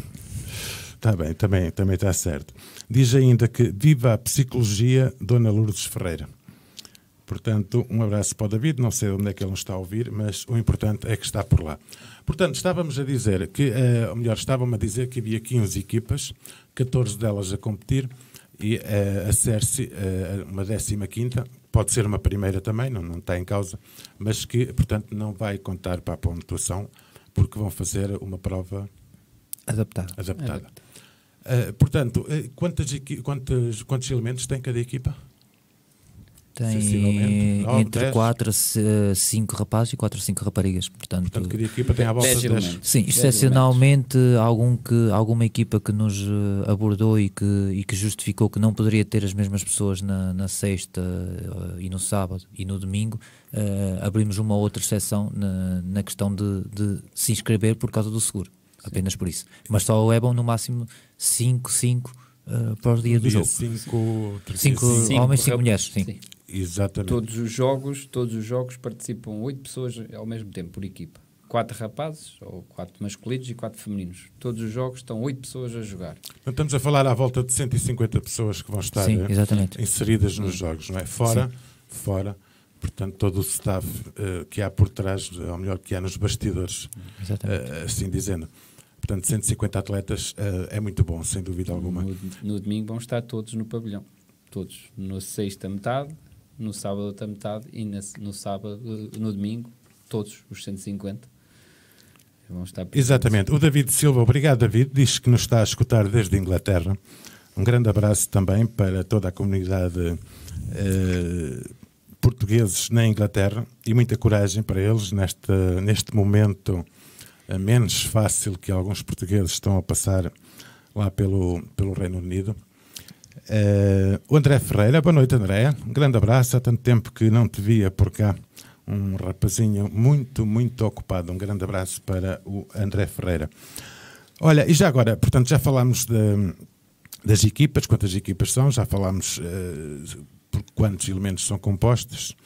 Está bem, também, também está certo. Diz ainda que viva a psicologia Dona Lourdes Ferreira. Portanto, um abraço para o David. Não sei onde é que ele nos está a ouvir, mas o importante é que está por lá. Portanto, estávamos a dizer que, eh, ou melhor, estávamos a dizer que havia 15 equipas, 14 delas a competir, e eh, a Cersei, eh, uma 15 pode ser uma primeira também, não, não está em causa, mas que, portanto, não vai contar para a pontuação, porque vão fazer uma prova adaptada. adaptada. adaptada. Uh, portanto, quantos, quantos, quantos elementos tem cada equipa? Tem oh, entre 4 a 5 rapazes e 4 a 5 raparigas. Portanto, Portanto cada equipa tem à volta de 10. Sim, excepcionalmente, algum que, alguma equipa que nos eh, abordou e que, e que justificou que não poderia ter as mesmas pessoas na, na sexta eh, e no sábado e no domingo, uh, abrimos uma outra exceção na, na questão de, de se inscrever por causa do seguro. Apenas por isso. Mas só levam no máximo 5, 5 eh, para o dia do dia jogo. Cinco, cinco, cinco homens e cinco é mulheres, sim. sim. Exatamente. Todos os jogos, todos os jogos participam oito pessoas ao mesmo tempo por equipa. Quatro rapazes, ou quatro masculinos e quatro femininos. Todos os jogos estão oito pessoas a jogar. Estamos a falar à volta de 150 pessoas que vão estar sim, eh, inseridas nos jogos, não é? Fora, sim. fora portanto, todo o staff uh, que há por trás, ou melhor, que há nos bastidores, uh, assim dizendo. Portanto, 150 atletas uh, é muito bom, sem dúvida alguma. No, no, domingo vão estar todos no pavilhão. Todos. No sexta metade, no sábado outra metade e na, no sábado, no domingo, todos os 150. Vão estar Exatamente. O David Silva, obrigado David, diz que nos está a escutar desde a Inglaterra. Um grande abraço também para toda a comunidade eh, portugueses na Inglaterra e muita coragem para eles neste, neste momento a menos fácil que alguns portugueses estão a passar lá pelo, pelo Reino Unido. Uh, o André Ferreira, boa noite André, um grande abraço, há tanto tempo que não te via por cá, um rapazinho muito, muito ocupado, um grande abraço para o André Ferreira. Olha, e já agora, portanto já falámos de, das equipas, quantas equipas são, já falámos uh, por quantos elementos são compostos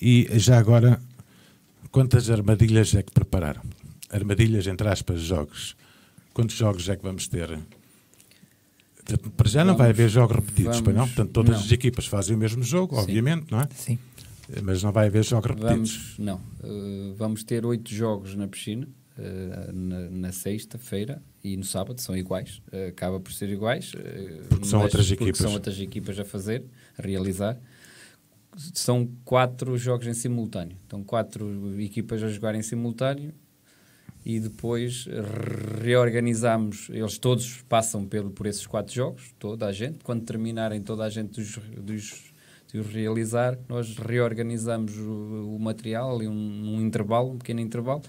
e já agora quantas armadilhas é que prepararam? armadilhas, entre aspas, jogos. Quantos jogos é que vamos ter? para já vamos, não vai haver jogos repetidos, vamos, não? Portanto, todas não. as equipas fazem o mesmo jogo, Sim. obviamente, não é? Sim. Mas não vai haver jogos repetidos. Vamos, não. Uh, vamos ter oito jogos na piscina, uh, na, na sexta-feira e no sábado, são iguais. Uh, acaba por ser iguais. porque são outras porque equipas. são outras equipas a fazer, a realizar. São quatro jogos em simultâneo. Então, quatro equipas a jogar em simultâneo e depois reorganizamos. Eles todos passam pelo, por esses quatro jogos, toda a gente. Quando terminarem toda a gente dos, dos de os realizar, nós reorganizamos o, o material ali um, um, intervalo, um pequeno intervalo,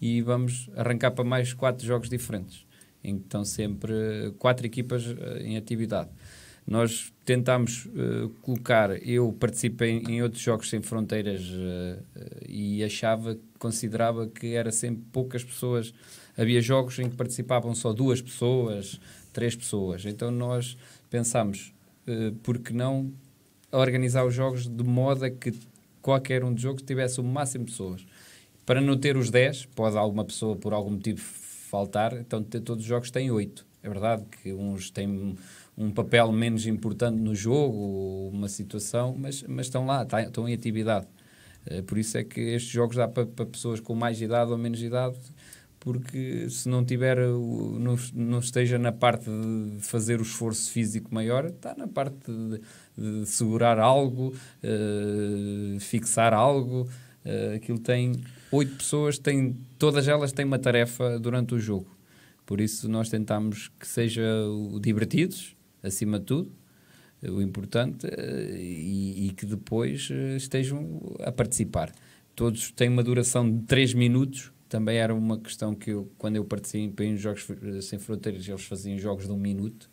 e vamos arrancar para mais quatro jogos diferentes, em que estão sempre eh, quatro equipas eh, em atividade. Nós tentámos uh, eh, colocar, eu participei em outros Jogos Sem Fronteiras uh, e achava considerava que era sempre poucas pessoas. Havia jogos em que participavam só duas pessoas, três pessoas. Então nós pensámos, uh, eh, por que não organizar os jogos de modo a que qualquer um dos jogos tivesse o máximo de pessoas. Para não ter os 10, pode alguma pessoa por algum motivo faltar, então todos os jogos têm 8. É verdade que uns têm um papel menos importante no jogo, uma situação, mas, mas estão lá, tá, estão em atividade. Eh, por isso é que estes jogos dá para, para pessoas com mais idade ou menos idade, porque se não tiver, não, não esteja na parte de fazer o esforço físico maior, está na parte de, de segurar algo, uh, fixar algo. Uh, aquilo tem oito pessoas, tem, todas elas têm uma tarefa durante o jogo. Por isso nós tentamos que seja divertidos, acima de tudo, eh, o importante, eh, e, e que depois eh, estejam a participar. Todos têm uma duração de 3 minutos, também era uma questão que eu, quando eu participei em Jogos Sem Fronteiras, eles faziam jogos de um minuto.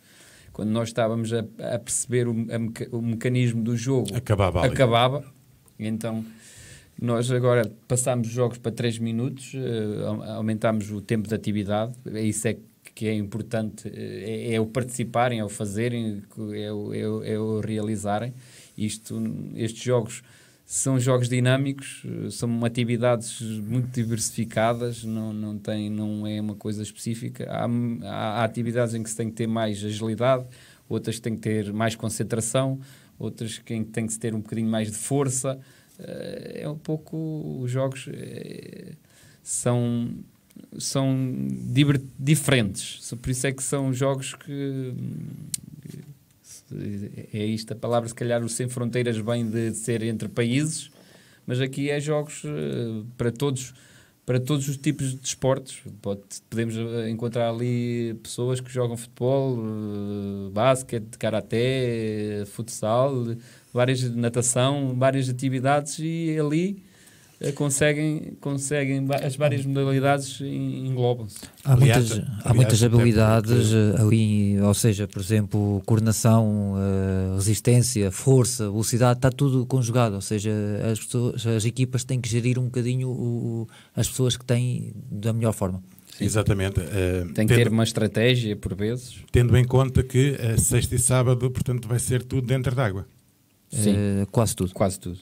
Quando nós estávamos a, a perceber o, a, o, mecanismo do jogo, acabava. acabava. Então, nós agora passámos jogos para 3 minutos, uh, aumentámos o tempo de atividade, isso é que que é importante, eh, é, é o participarem, é o fazerem, é o, é o, é o realizarem. Isto, estes jogos são jogos dinâmicos, eh, são atividades muito diversificadas, não, não, tem, não é uma coisa específica. Há, há, atividades em que se tem que ter mais agilidade, outras que tem que ter mais concentração, outras que tem que se ter um bocadinho mais de força. Eh, é um pouco. Os jogos são são diferentes. Por isso é que são jogos que. É isto a palavra, se calhar o Sem Fronteiras vem de ser entre países, mas aqui é jogos eh, para todos para todos os tipos de desportos. podemos eh, encontrar ali pessoas que jogam futebol, eh, basquete, karaté, futsal, várias natação, várias atividades e ali eh, conseguem, conseguem as várias uhum. modalidades englobam-se. Há muitas, aliás, há muitas aliás, habilidades eh, ali, ou seja, por exemplo, coordenação, eh, resistência, força, velocidade, está tudo conjugado, ou seja, as, pessoas, as equipas têm que gerir um bocadinho o, as pessoas que têm da melhor forma. Sim. Exatamente. Uh, Tem que tendo, ter uma estratégia, por vezes. Tendo em conta que uh, sexta e sábado, portanto, vai ser tudo dentro d'água. Sim, uh, quase tudo. Quase tudo.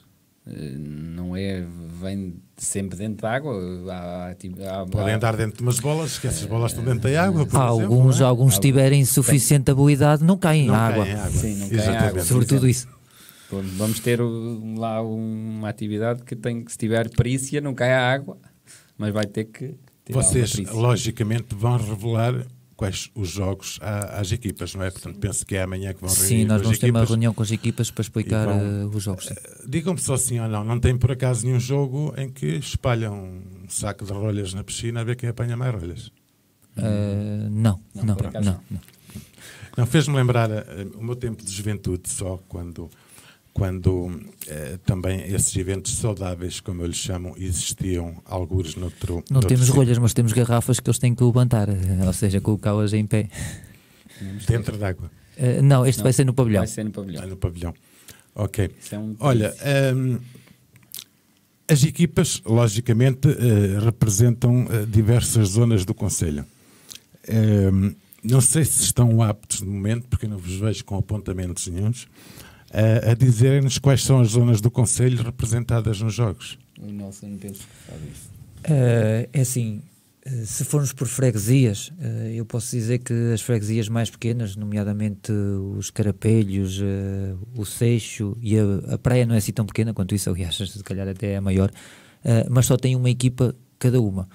Eh, não é vem sempre dentro de água há, há, podem andar dentro de umas bolas que essas bolas estão dentro da água alguns exemplo, é? alguns tiverem suficiente habilidade não caem não em água, água. Sim, não caem água sobretudo isso vamos ter lá uma atividade que tem que se tiver perícia não cai a água mas vai ter que vocês logicamente vão revelar quais os jogos à, às equipas, não é? Portanto, penso que é amanhã que vão reunir. Sim, nós vamos ter uma reunião com as equipas para explicar vão, eh, os jogos. Eh, digam-me só sim ou não, não tem por acaso nenhum jogo em que espalham um saco de rolhas na piscina a ver quem apanha mais rolhas? Uh, não, não, não, não, não. Não, fez-me lembrar o meu tempo de juventude só quando quando eh, também esses eventos saudáveis, como eu chamam chamo, existiam alguns noutro. Não noutro temos rolhas, mas temos garrafas que eles têm que levantar, eh, ou seja, colocá-las em pé. Dentro d'água. Uh, eh, não, este não, vai ser no pavilhão. Vai ser no pavilhão. no pavilhão. Ok. É um Olha, um, ehm, as equipas, logicamente, uh, representam uh, diversas zonas do Conselho. Um, ehm, não sei se estão aptos no momento, porque não vos vejo com apontamentos nenhums, a, a dizerem-nos quais são as zonas do Conselho representadas nos Jogos. O Nelson penso que sabe isso. Uh, é assim, eh, se formos por freguesias, eh, eu posso dizer que as freguesias mais pequenas, nomeadamente os Carapelhos, o Seixo e a, a Praia não é assim tão pequena quanto isso, aliás, (laughs) se calhar até é maior, mas só tem uma equipa cada uma.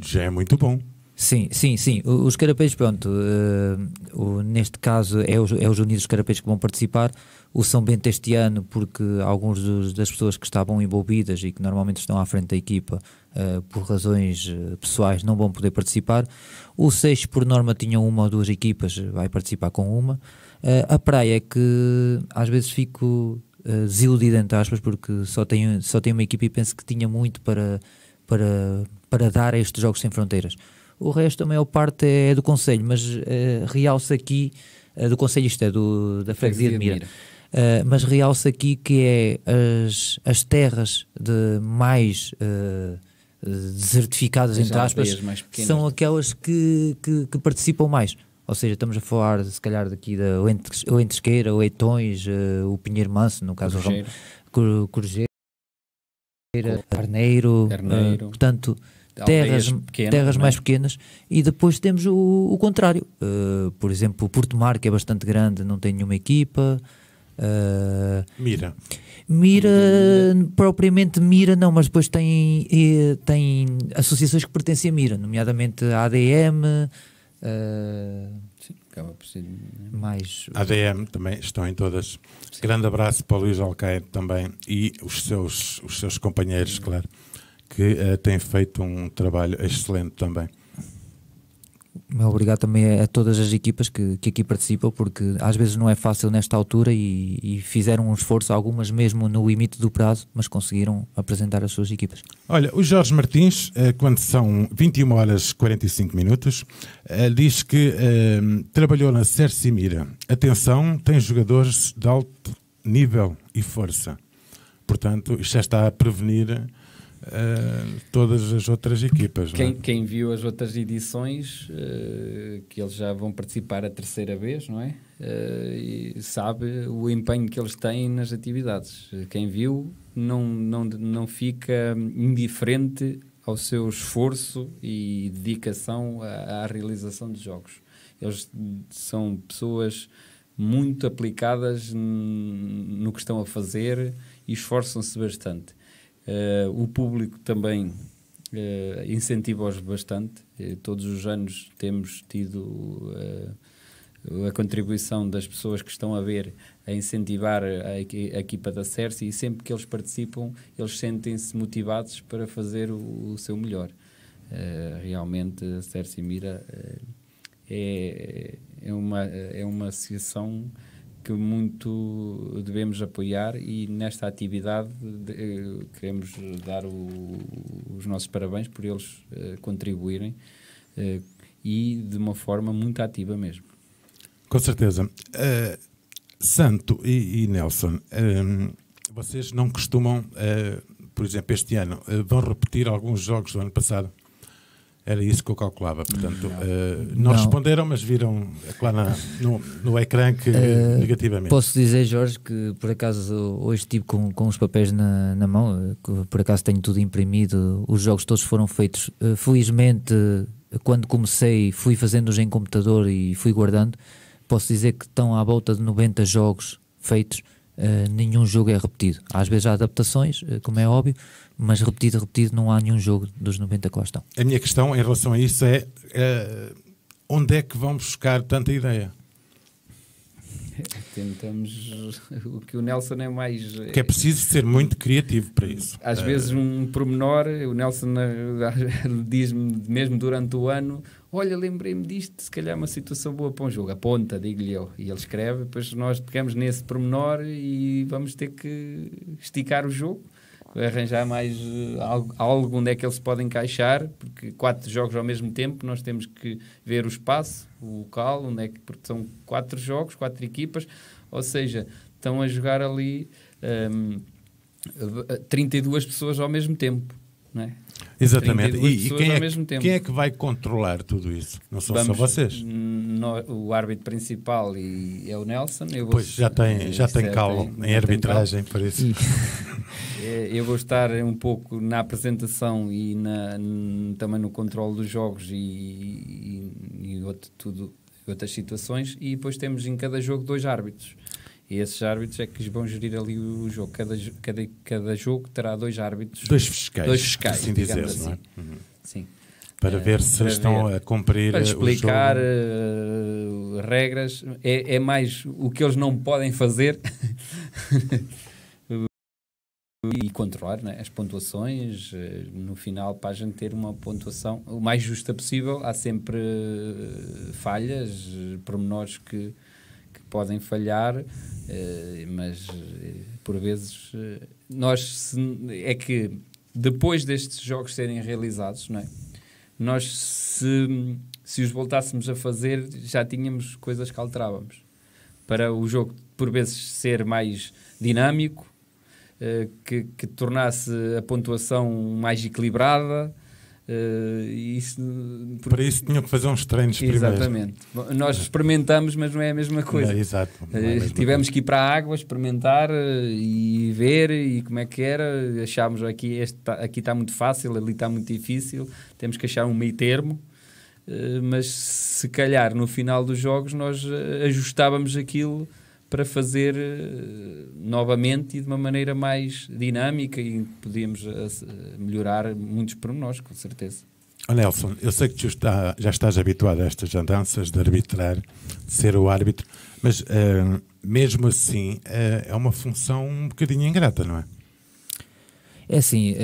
Já é muito bom. Sim, sim, sim. Os carapeiros, pronto, uh, o, neste caso é os, é os Unidos dos Carapeiros que vão participar. O São Bento este ano, porque alguns das pessoas que estavam envolvidas e que normalmente estão à frente da equipa, uh, por razões eh, pessoais, não vão poder participar. O Seix, por norma, tinha uma ou duas equipas, vai participar com uma. Uh, a praia, é que às vezes fico desiludido, entre aspas, porque só tem, só tenho uma equipa e penso que tinha muito para, para, para dar a estes Jogos Sem Fronteiras. O resto, a maior parte é, é do Conselho, mas uh, realça aqui, uh, do Conselho, isto é, do, da Freguesia de Mira, uh, mas realça aqui que é as, as terras de mais desertificadas, entre aspas, são aquelas que, que, que, participam mais. Ou seja, estamos a falar, se calhar, daqui da Oentesqueira, Oitões, uh, o Pinheiro Manso, no caso, Cruzeiro, Cruzeiro Carneiro, Carneiro. portanto, então, terras, pequenas, terras é? mais pequenas, e depois temos o, o contrário. Uh, por exemplo, Porto Mar, que é bastante grande, não tem nenhuma equipa. Uh, eh, mira. mira. Mira, propriamente Mira, não, mas depois tem, eh, tem associações que pertencem a Mira, nomeadamente a ADM. Uh, Sim, acaba por ser né? mais. ADM também estão em todas. Sim. Grande abraço para o Luís Alcaide também e os seus, os seus companheiros, claro que uh, tem feito um trabalho excelente também. Meu obrigado também a, todas as equipas que, que, aqui participam, porque às vezes não é fácil nesta altura e, e, fizeram um esforço, algumas mesmo no limite do prazo, mas conseguiram apresentar as suas equipas. Olha, o Jorge Martins, eh, quando são 21 horas 45 minutos, eh, diz que um, trabalhou na Mira. Atenção, tem jogadores de alto nível e força. Portanto, isto já está a prevenir eh, todas as outras equipas. É? Quem, é? quem viu as outras edições, uh, que eles já vão participar a terceira vez, não é? Uh, sabe o empenho que eles têm nas atividades. Quem viu não, não, não fica indiferente ao seu esforço e dedicação à, à realização de jogos. Eles são pessoas muito aplicadas no que estão a fazer e esforçam-se bastante. Uh, o público também uh, incentiva-os bastante. Eh, todos os anos temos tido a contribuição das pessoas que estão a ver a incentivar a, a equipa da CERSI e sempre que eles participam, eles sentem-se motivados para fazer o, o seu melhor. realmente, a CERSI Mira é, é, uma, é uma associação que muito devemos apoiar e nesta atividade de, eh, queremos eh, dar o, os nossos parabéns por eles uh, contribuírem uh, e de uma forma muito ativa mesmo. Com certeza. Uh, Santo e, e Nelson, vocês não costumam, por exemplo, este ano, vão repetir alguns jogos do ano passado? Era isso que eu calculava. Portanto, uh, não, não, responderam, mas viram é lá na, no, no ecrã que uh, negativamente. Posso dizer, Jorge, que por acaso hoje estive com, com os papéis na, na mão, eh, por acaso tenho tudo imprimido, os jogos todos foram feitos. Uh, felizmente, quando comecei, fui fazendo-os em computador e fui guardando. Posso dizer que estão à volta de 90 jogos feitos eh, nenhum jogo é repetido. Às vezes há adaptações, uh, como é óbvio, mas repetido, repetido, não há nenhum jogo dos 90 que lá estão. A minha questão em relação a isso é uh, onde é que vão buscar tanta ideia? tentamos (laughs) o que o Nelson é mais. Que é eh, preciso ser muito criativo para isso. Às é. vezes um promenor o Nelson (laughs) diz-me mesmo durante o ano: Olha, lembrei-me disto, se calhar é uma situação boa para um jogo. Aponta, digo-lhe eu. E ele escreve, depois nós pegamos nesse promenor e vamos ter que esticar o jogo arranjar mais uh, algo, onde é que ele se pode encaixar, porque quatro jogos ao mesmo tempo, nós temos que ver o espaço, o local, onde é que, porque são quatro jogos, quatro equipas, ou seja, estão a jogar ali um, ehm, 32 pessoas ao mesmo tempo. Não é? Exatamente. E, e quem, é, quem, é, que vai controlar tudo isso? Não são Vamos, só vocês. No, o árbitro principal e, é o Nelson. Eu pois já tem, já tem calo em arbitragem, tem para isso. (laughs) Eh, eu vou estar um pouco na apresentação e na, também no controle dos jogos e, e, e outro, tudo, outras situações. E depois temos em cada jogo dois árbitros. E esses árbitros é que vão gerir ali o jogo. Cada, cada, cada jogo terá dois árbitros. Dois fiscais. Dois fiscais, assim dizer, assim. não é? Assim. Uhum. Sim. Para eh, ver se para estão ver, a cumprir Para eh, explicar uh, regras. É, é mais o que eles não podem fazer (laughs) e controlar né, as pontuações eh, no final para a gente ter uma pontuação o mais justa possível. Há sempre eh, falhas, eh, pormenores que, que podem falhar, mas por vezes nós é que depois destes jogos serem realizados, não é? nós se, se os voltássemos a fazer já tínhamos coisas que alterávamos para o jogo por vezes ser mais dinâmico eh, que, que, tornasse a pontuação mais equilibrada. Eh, isso, porque... Para isso tinham que fazer uns treinos Exatamente. Nós experimentamos, mas não é a mesma coisa. exato. É eh, mesma Tivemos coisa. que ir para a água, experimentar e ver e como é que era. Achámos aqui, tá, aqui está muito fácil, ali está muito difícil. Temos que achar um meio termo mas se calhar no final dos jogos nós ajustávamos aquilo para fazer eh, novamente e de uma maneira mais dinâmica e podíamos eh, eh, melhorar muitos pormenores, com certeza. Nelson, eu sei que tu está, já estás habituado a estas andanças de arbitrar, de ser o árbitro, mas uh, mesmo assim é uma função um bocadinho ingrata, não é? É assim,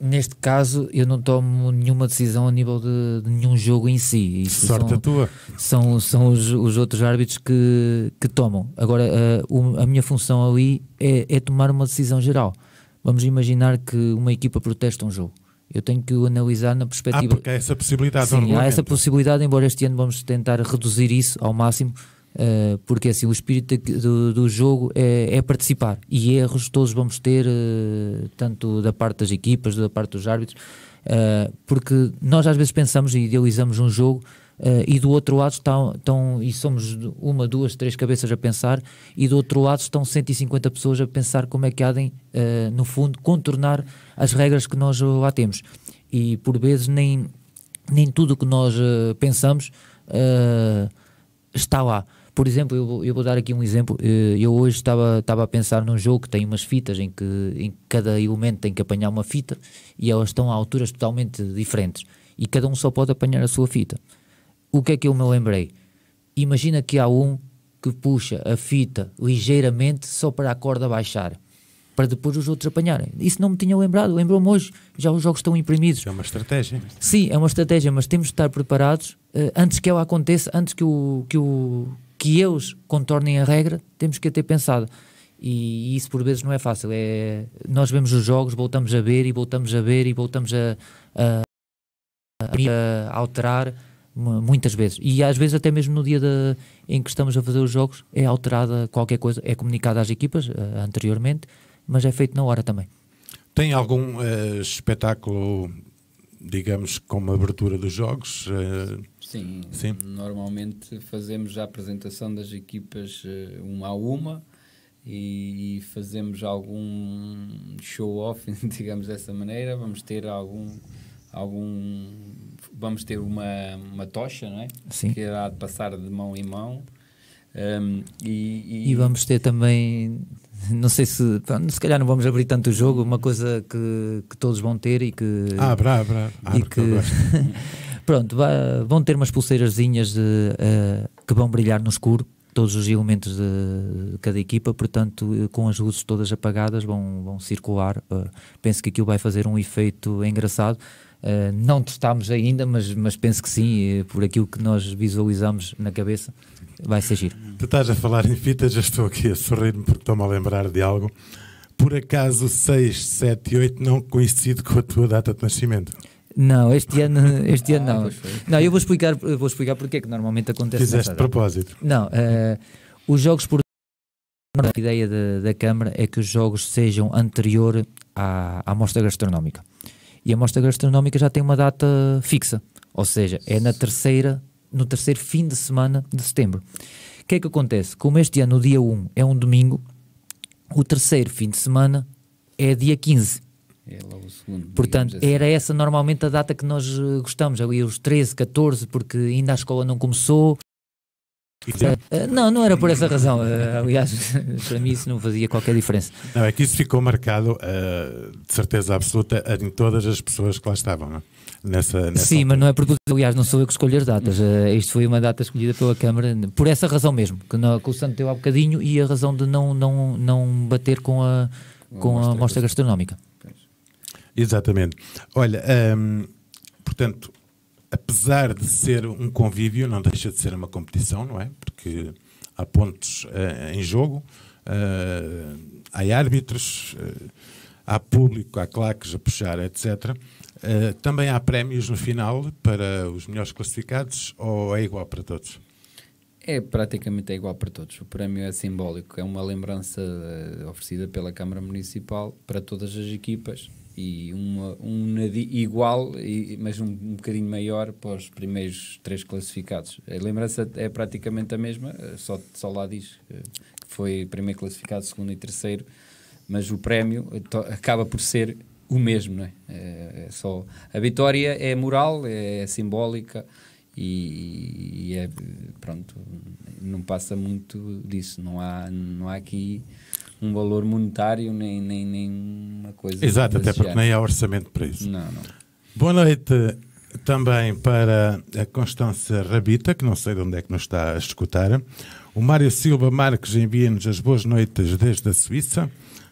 neste caso eu não tomo nenhuma decisão a nível de, de nenhum jogo em si. Isso Sorte são, a tua. São, são os, os outros árbitros que, que tomam. Agora, a, eh, a minha função ali é, é, tomar uma decisão geral. Vamos imaginar que uma equipa protesta um jogo. Eu tenho que o analisar na perspectiva. Ah, porque há essa possibilidade. Sim, há essa possibilidade, embora este ano vamos tentar reduzir isso ao máximo eh, porque assim, o espírito do, do, jogo é, é, participar e erros todos vamos ter, eh, tanto da parte das equipas, da parte dos árbitros, eh, porque nós às vezes pensamos e idealizamos um jogo. e do outro lado estão, estão, e somos uma, duas, três cabeças a pensar, e do outro lado estão 150 pessoas a pensar como é que há de, no fundo, contornar as regras que nós lá temos. E por vezes nem, nem tudo o que nós pensamos está lá. Por exemplo, eu, eu vou dar aqui um exemplo. Eh, eu hoje estava, a pensar num jogo que tem umas fitas em que em cada elemento tem que apanhar uma fita e elas estão a alturas totalmente diferentes e cada um só pode apanhar a sua fita. O que é que eu me lembrei? Imagina que há um que puxa a fita ligeiramente só para a corda baixar para depois os outros apanharem. Isso não me tinha lembrado, lembrou-me hoje. Já os jogos estão imprimidos. Isso é uma estratégia. Sim, é uma estratégia, mas temos de estar preparados uh, antes que ela aconteça, antes que o, que o, que eles contornem a regra, temos que a ter pensado. E, isso por vezes não é fácil. É, nós vemos os jogos, voltamos a ver e voltamos a ver e voltamos a, a, a, a alterar muitas vezes. E às vezes até mesmo no dia de, em que estamos a fazer os jogos é alterada qualquer coisa, é comunicada às equipas uh, anteriormente, mas é feito na hora também. Tem algum uh, espetáculo digamos, com uma abertura dos jogos? Eh, sim, sim, normalmente fazemos a apresentação das equipas eh, uma a uma e, fazemos algum show-off, (laughs) digamos dessa maneira. Vamos ter algum. algum vamos ter uma, uma tocha, não é? Sim. Que irá passar de mão em mão. Um, e, e, e, vamos ter também não sei se se calhar não vamos abrir tanto o jogo, uma coisa que, que todos vão ter e que ah bravo bravo e que, (laughs) pronto, vão ter umas pulseirazinhas de, uh, que vão brilhar no escuro todos os elementos de, de cada equipa, portanto, eh, com as luzes todas apagadas, vão, vão circular. Uh, penso que aquilo vai fazer um efeito engraçado. Eh, não testámos ainda, mas, mas penso que sim, eh, por aquilo que nós visualizamos na cabeça, vai ser giro. Tu estás a falar em fitas, já estou aqui a sorrir-me porque estou-me a lembrar de algo. Por acaso 6, 7 e 8 não coincide com a tua data de nascimento? Não, este ano, (laughs) este ano ah, não. Não, eu vou explicar, vou explicar porque é que normalmente acontece. Fizeste propósito. Não, uh, os jogos por a ideia da, da Câmara é que os jogos sejam anterior à, à mostra gastronómica. E a mostra gastronómica já tem uma data fixa, ou seja, é na terceira, no terceiro fim de semana de setembro. O que é que acontece? Como este ano o dia 1 é um domingo, o terceiro fim de semana é dia 15. É segundo, Portanto, assim. era essa normalmente a data que nós eh, gostamos, ali os 13, 14, porque ainda a escola não começou, eh, não, não era por essa razão. Eh, aliás, (laughs) para mim isso não fazia qualquer diferença. Não, é que isso ficou marcado, uh, de certeza absoluta, em todas as pessoas que lá estavam, não? É? Nessa, nessa Sim, altura. mas não é propósito. Aliás, não sou eu que escolho as datas. isto foi uma data escolhida pela Câmara, por essa razão mesmo, que, não, que o Santo deu há bocadinho e a razão de não, não, não bater com a, com a mostra gastronómica. Exatamente. Olha, um, ehm, portanto, apesar de ser um convívio, não deixa de ser uma competição, não é? Porque há pontos uh, em jogo, uh, há árbitros, uh, há público, há claques a puxar, etc. também há prémios no final para os melhores classificados ou é igual para todos? É praticamente é igual para todos. O prémio é simbólico, é uma lembrança oferecida pela Câmara Municipal para todas as equipas e uma, uma igual, mas um, um bocadinho maior para os primeiros três classificados. A lembrança é praticamente a mesma, eh, só, só lá diz eh, que foi primeiro classificado, segundo e terceiro, mas o prémio eh, acaba por ser o mesmo, não é? é só, a vitória é moral, é, é simbólica e, e é, pronto, não passa muito disso, não há, não há aqui um valor monetário nem, nem, nem uma coisa. Exato, até porque nem há orçamento para isso. Não, não. Boa noite também para a constância Rabita, que não sei de onde é que nos está a escutar. O Mário Silva Marques envia-nos as boas noites desde a Suíça,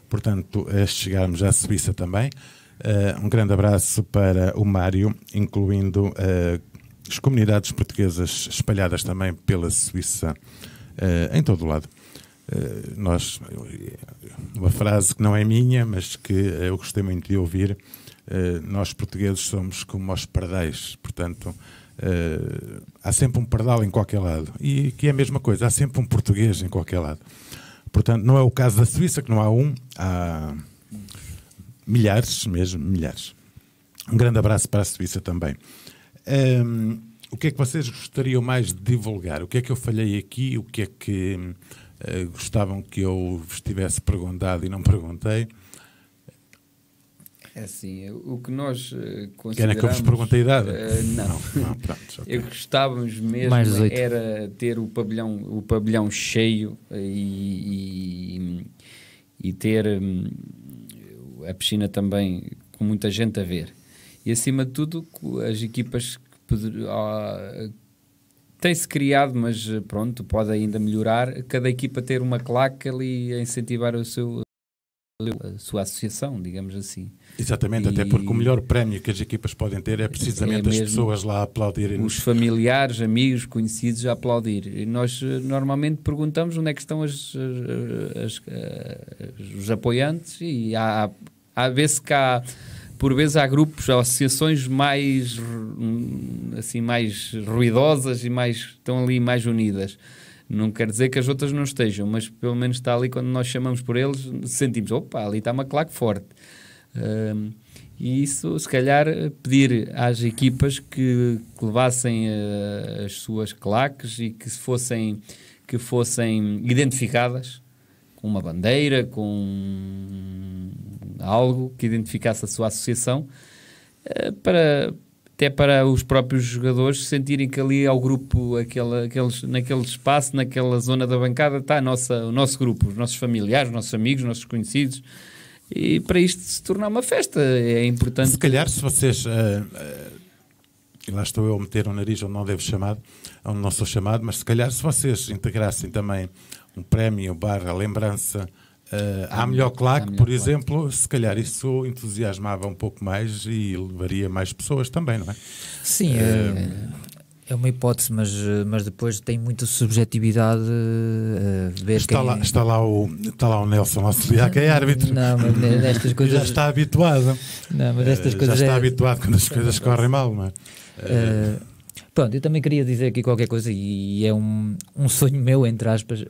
portanto, a é chegarmos à Suíça também. Uh, um grande abraço para o Mário, incluindo uh, as comunidades portuguesas espalhadas também pela Suíça, uh, em todo o lado. Eh, nós, uma frase que não é minha, mas que eu gostei muito de ouvir, eh, nós portugueses somos como os pardais, portanto, eh, há sempre um pardal em qualquer lado. E que é a mesma coisa, há sempre um português em qualquer lado. Portanto, não é o caso da Suíça, que não há um, há milhares mesmo, milhares. Um grande abraço para a Suíça também. Um, ehm, o que é que vocês gostariam mais de divulgar? O que é que eu falhei aqui? O que é que eh, gostavam que eu vos tivesse perguntado e não perguntei. É assim, o que nós consideramos... Eh, Querem que eu vos pergunte a idade? Uh, não. não, não pronto, okay. (laughs) Eu gostávamos mesmo era ter o pavilhão, o pavilhão cheio eh, e, e, e ter hum, a piscina também com muita gente a ver. E acima de tudo, as equipas que, ah, tem-se criado, mas eh, pronto, pode ainda melhorar, cada equipa ter uma claque ali a incentivar o seu, a sua associação, digamos assim. Exatamente, e... até porque o melhor prémio que as equipas podem ter é precisamente é as pessoas lá aplaudirem. Os familiares, amigos, conhecidos a aplaudir. E nós eh, normalmente perguntamos onde é que estão as, eh, as, as, os apoiantes e há, há, há vê-se que há por vezes há grupos, há associações mais assim mais ruidosas e mais estão ali mais unidas. Não quer dizer que as outras não estejam, mas pelo menos está ali quando nós chamamos por eles, sentimos, opa, ali está uma claque forte. Um, e isso, se calhar, pedir às equipas que, que levassem uh, as suas claques e que fossem, que fossem identificadas, uma bandeira, com algo que identificasse a sua associação, eh, para, até para os próprios jogadores sentirem que ali ao é grupo, aquele, aqueles, naquele espaço, naquela zona da bancada, está a nossa, o nosso grupo, os nossos familiares, os nossos amigos, os nossos conhecidos. E para isto se tornar uma festa é importante. Se calhar, se vocês. Uh, uh, lá estou eu a meter o nariz onde não devo chamar, onde não sou chamado, mas se calhar se vocês integrassem também um prémio barra lembrança Uh, à melhor claque, por exemplo, se calhar isso entusiasmava um pouco mais e levaria mais pessoas também, não é? Sim, uh, é, eh, é uma hipótese, mas, mas depois tem muita subjetividade. Uh, ver está, quem... lá, é. está, lá o, está lá o Nelson Auxiliar, que é árbitro. Não, mas nestas (laughs) coisas. já está habituado. Não, mas estas coisas. Já está é... habituado quando as coisas correm mal, não é? Pronto, eu também queria dizer aqui qualquer coisa e é um, um sonho meu, entre aspas. Uh,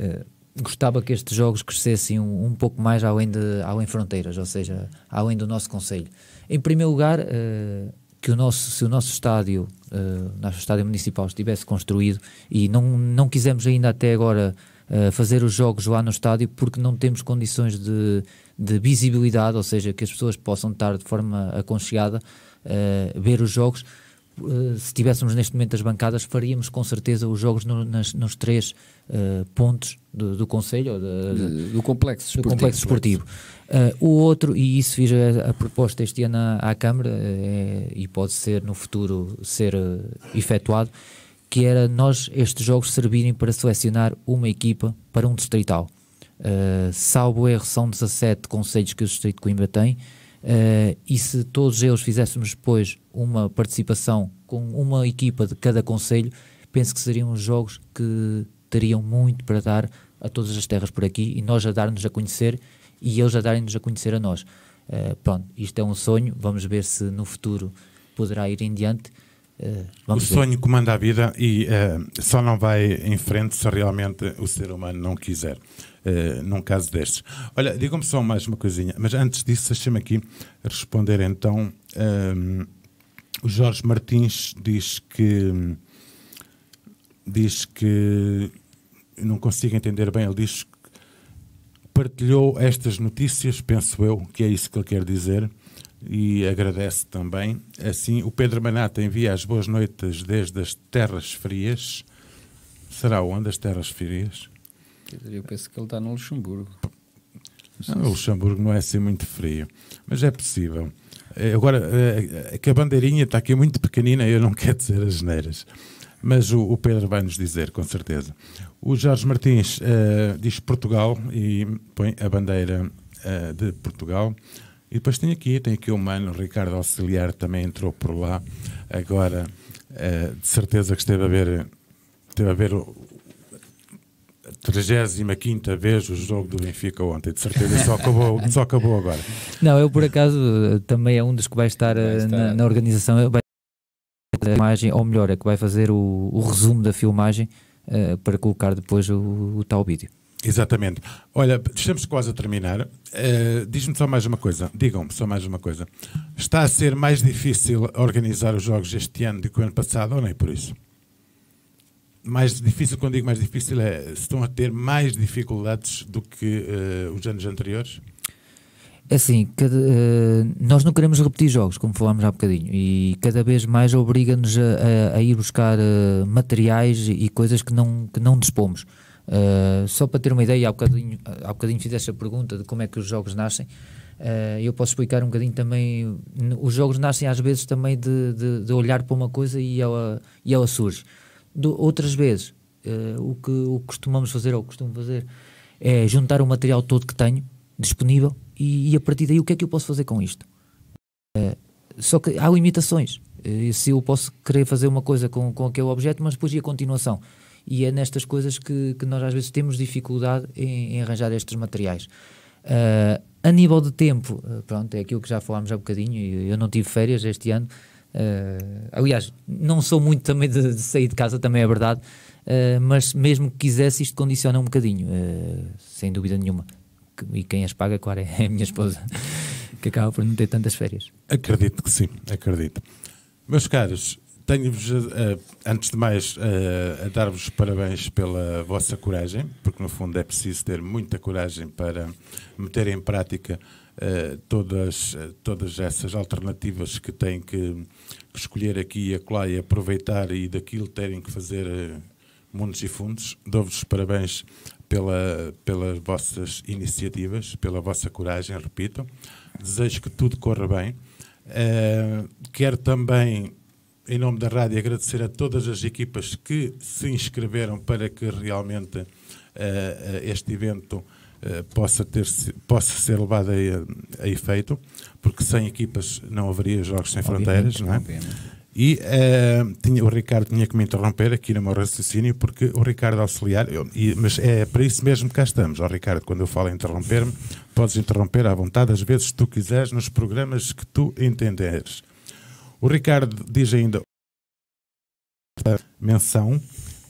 uh, gostava que estes jogos crescessem um, um, pouco mais além, de, além fronteiras, ou seja, além do nosso Conselho. Em primeiro lugar, uh, que o nosso, se o nosso estádio, uh, nosso estádio municipal estivesse construído e não, não quisemos ainda até agora uh, fazer os jogos lá no estádio porque não temos condições de, de visibilidade, ou seja, que as pessoas possam estar de forma aconchegada uh, ver os jogos eh, se tivéssemos neste momento as bancadas, faríamos com certeza os jogos no, nas, nos três uh, pontos do, do Conselho, do, do Complexo Esportivo. Do complexo esportivo. Uh, o outro, e isso fiz a, a proposta este ano à, à Câmara, é, e pode ser no futuro ser uh, efetuado, que era nós estes jogos servirem para selecionar uma equipa para um distrital. Uh, salvo erro, são 17 conselhos que o Distrito de Coimbra tem, uh, e se todos eles fizéssemos depois uma participação com uma equipa de cada conselho, penso que seriam jogos que teriam muito para dar a todas as terras por aqui e nós a dar-nos a conhecer e eles a darem-nos a conhecer a nós. Uh, pronto, isto é um sonho, vamos ver se no futuro poderá ir em diante. Uh, o sonho comanda a vida e uh, só não vai em frente se realmente o ser humano não quiser. Uh, num caso destes. Olha, digam-me só mais uma coisinha, mas antes disso, deixem-me aqui responder então. Ehm, o Jorge Martins diz que diz que não consigo entender bem, ele diz que partilhou estas notícias, penso eu, que é isso que ele quer dizer, e agradece também. Assim, o Pedro Manata envia as boas noites desde as Terras Frias. Será onde as Terras Frias? Eu penso que ele está no Luxemburgo. Não, o Luxemburgo não é assim muito frio, mas é possível. Eh, agora, eh, eh, que a bandeirinha está aqui muito pequenina, eu não (laughs) quero dizer as neiras. Mas o, o, Pedro vai nos dizer, com certeza. O Jorge Martins uh, diz Portugal e põe a bandeira uh, de Portugal. E depois tem aqui, tem aqui o Mano, o Ricardo Auxiliar também entrou por lá. Agora, uh, de certeza que esteve a ver, esteve a ver 35 vez o jogo do Benfica ontem, de certeza só acabou, só acabou agora. Não, eu por acaso também é um dos que vai estar, vai eh, estar... Na, na, organização, vai a imagem, ou melhor, é que vai fazer o, o resumo da filmagem uh, para colocar depois o, o, tal vídeo. Exatamente. Olha, estamos quase a terminar. Uh, Diz-me só mais uma coisa. Digam-me só mais uma coisa. Está a ser mais difícil organizar os jogos este ano do que o ano passado ou nem por isso? mais difícil, quando digo mais difícil, é estão a ter mais dificuldades do que uh, os anos anteriores? É assim, cada, uh, nós não queremos repetir jogos, como falámos há bocadinho, e cada vez mais obriga-nos a, a, a, ir buscar uh, materiais e coisas que não, que não dispomos. só para ter uma ideia, há bocadinho, há bocadinho fiz essa pergunta de como é que os jogos nascem. Uh, eu posso explicar um bocadinho também. Os jogos nascem às vezes também de, de, de olhar para uma coisa e ela, e ela surge do, outras vezes, uh, o, que, o que costumamos fazer, ou costumo fazer, é juntar o material todo que tenho disponível e, e a partir daí o que é que eu posso fazer com isto? Uh, só que há limitações. Uh, se eu posso querer fazer uma coisa com, com aquele objeto, mas depois e a continuação? E é nestas coisas que, que nós às vezes temos dificuldade em, em arranjar estes materiais. Uh, a nível de tempo, pronto, é aquilo que já falámos há bocadinho, eu não tive férias este ano, Uh, aliás, não sou muito também de, de, sair de casa, também é verdade, uh, mas mesmo que quisesse, isto condiciona um bocadinho, uh, sem dúvida nenhuma. E quem as paga, claro, é a minha esposa, (laughs) que acaba por não ter tantas férias. Acredito que sim, acredito. Meus caros, tenho-vos, antes de mais, a dar-vos parabéns pela vossa coragem, porque no fundo é preciso ter muita coragem para meter em prática eh, todas, eh, todas essas alternativas que têm que, que escolher aqui e acolá e aproveitar e daquilo terem que fazer eh, mundos e fundos. Dou-vos parabéns pela, pelas vossas iniciativas, pela vossa coragem, repito. Desejo que tudo corra bem. Uh, quero também, em nome da rádio, agradecer a todas as equipas que se inscreveram para que realmente uh, este evento eh, possa, ter, possa ser levada a, a, efeito, porque sem equipas não haveria Jogos Sem Fronteiras, não é? e uh, tinha, o Ricardo tinha que me interromper aqui no meu raciocínio, porque o Ricardo auxiliar, eu, e, mas é para isso mesmo que cá estamos. Ó oh, Ricardo, quando eu falo interromper-me, podes interromper à vontade, às vezes tu quiseres, nos programas que tu entenderes. O Ricardo diz ainda menção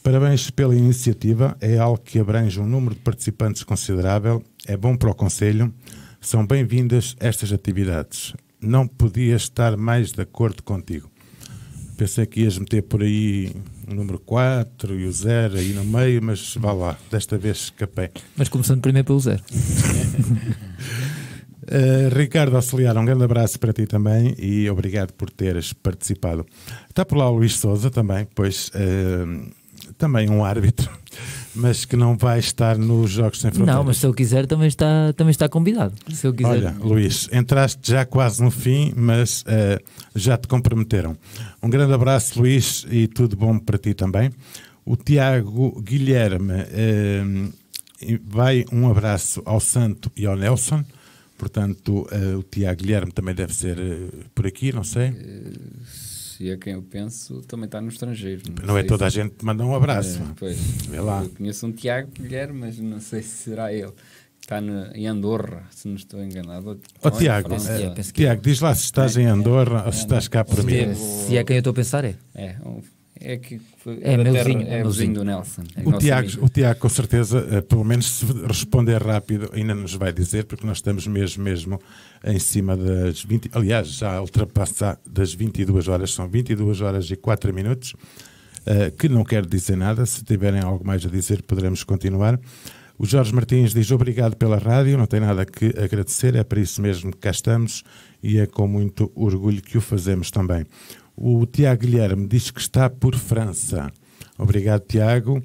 Parabéns pela iniciativa, é algo que abrange um número de participantes considerável, é bom para o Conselho, são bem-vindas estas atividades. Não podia estar mais de acordo contigo. Pensei que ias meter por aí o número 4 e o 0 aí no meio, mas vá lá, desta vez escapei. Mas começando primeiro pelo 0. Uh, (laughs) eh, Ricardo Auxiliar, um grande abraço para ti também e obrigado por teres participado. Está por lá o Luís Souza também, pois eh, também um árbitro, mas que não vai estar nos Jogos Sem Fronteiras. Não, mas se eu quiser também está, também está convidado. Se eu quiser. Olha, Luís, entraste já quase no fim, mas uh, já te comprometeram. Um grande abraço, Luís, e tudo bom para ti também. O Tiago Guilherme, uh, vai um abraço ao Santo e ao Nelson. Portanto, uh, o Tiago Guilherme também deve ser por aqui, não sei e a quem eu penso também está no estrangeiro. Não, não é toda se... a gente que manda um abraço. É, pois, Vê lá. Eu conheço um Tiago Guilherme, mas não sei se será ele. Está no, em Andorra, se não estou enganado. Oh, Tiago, é, é Tiago, diz lá se estás é, em é. Andorra ou se estás cá por mim. Se é quem eu estou a pensar, é. É, um, é que é, é, é, meu terra, é meuzinho. do Nelson. É o, Tiago, o Tiago, com certeza, eh, pelo menos se responder rápido, ainda nos vai dizer, porque nós estamos mesmo, mesmo em cima das 20. Aliás, já ultrapassa das 22 horas, são 22 horas e 4 minutos, uh, que não quer dizer nada. Se tiverem algo mais a dizer, poderemos continuar. O Jorge Martins diz obrigado pela rádio, não tem nada que agradecer, é para isso mesmo que cá estamos e é com muito orgulho que o fazemos também. O Tiago Guilherme diz que está por França. Obrigado, Tiago.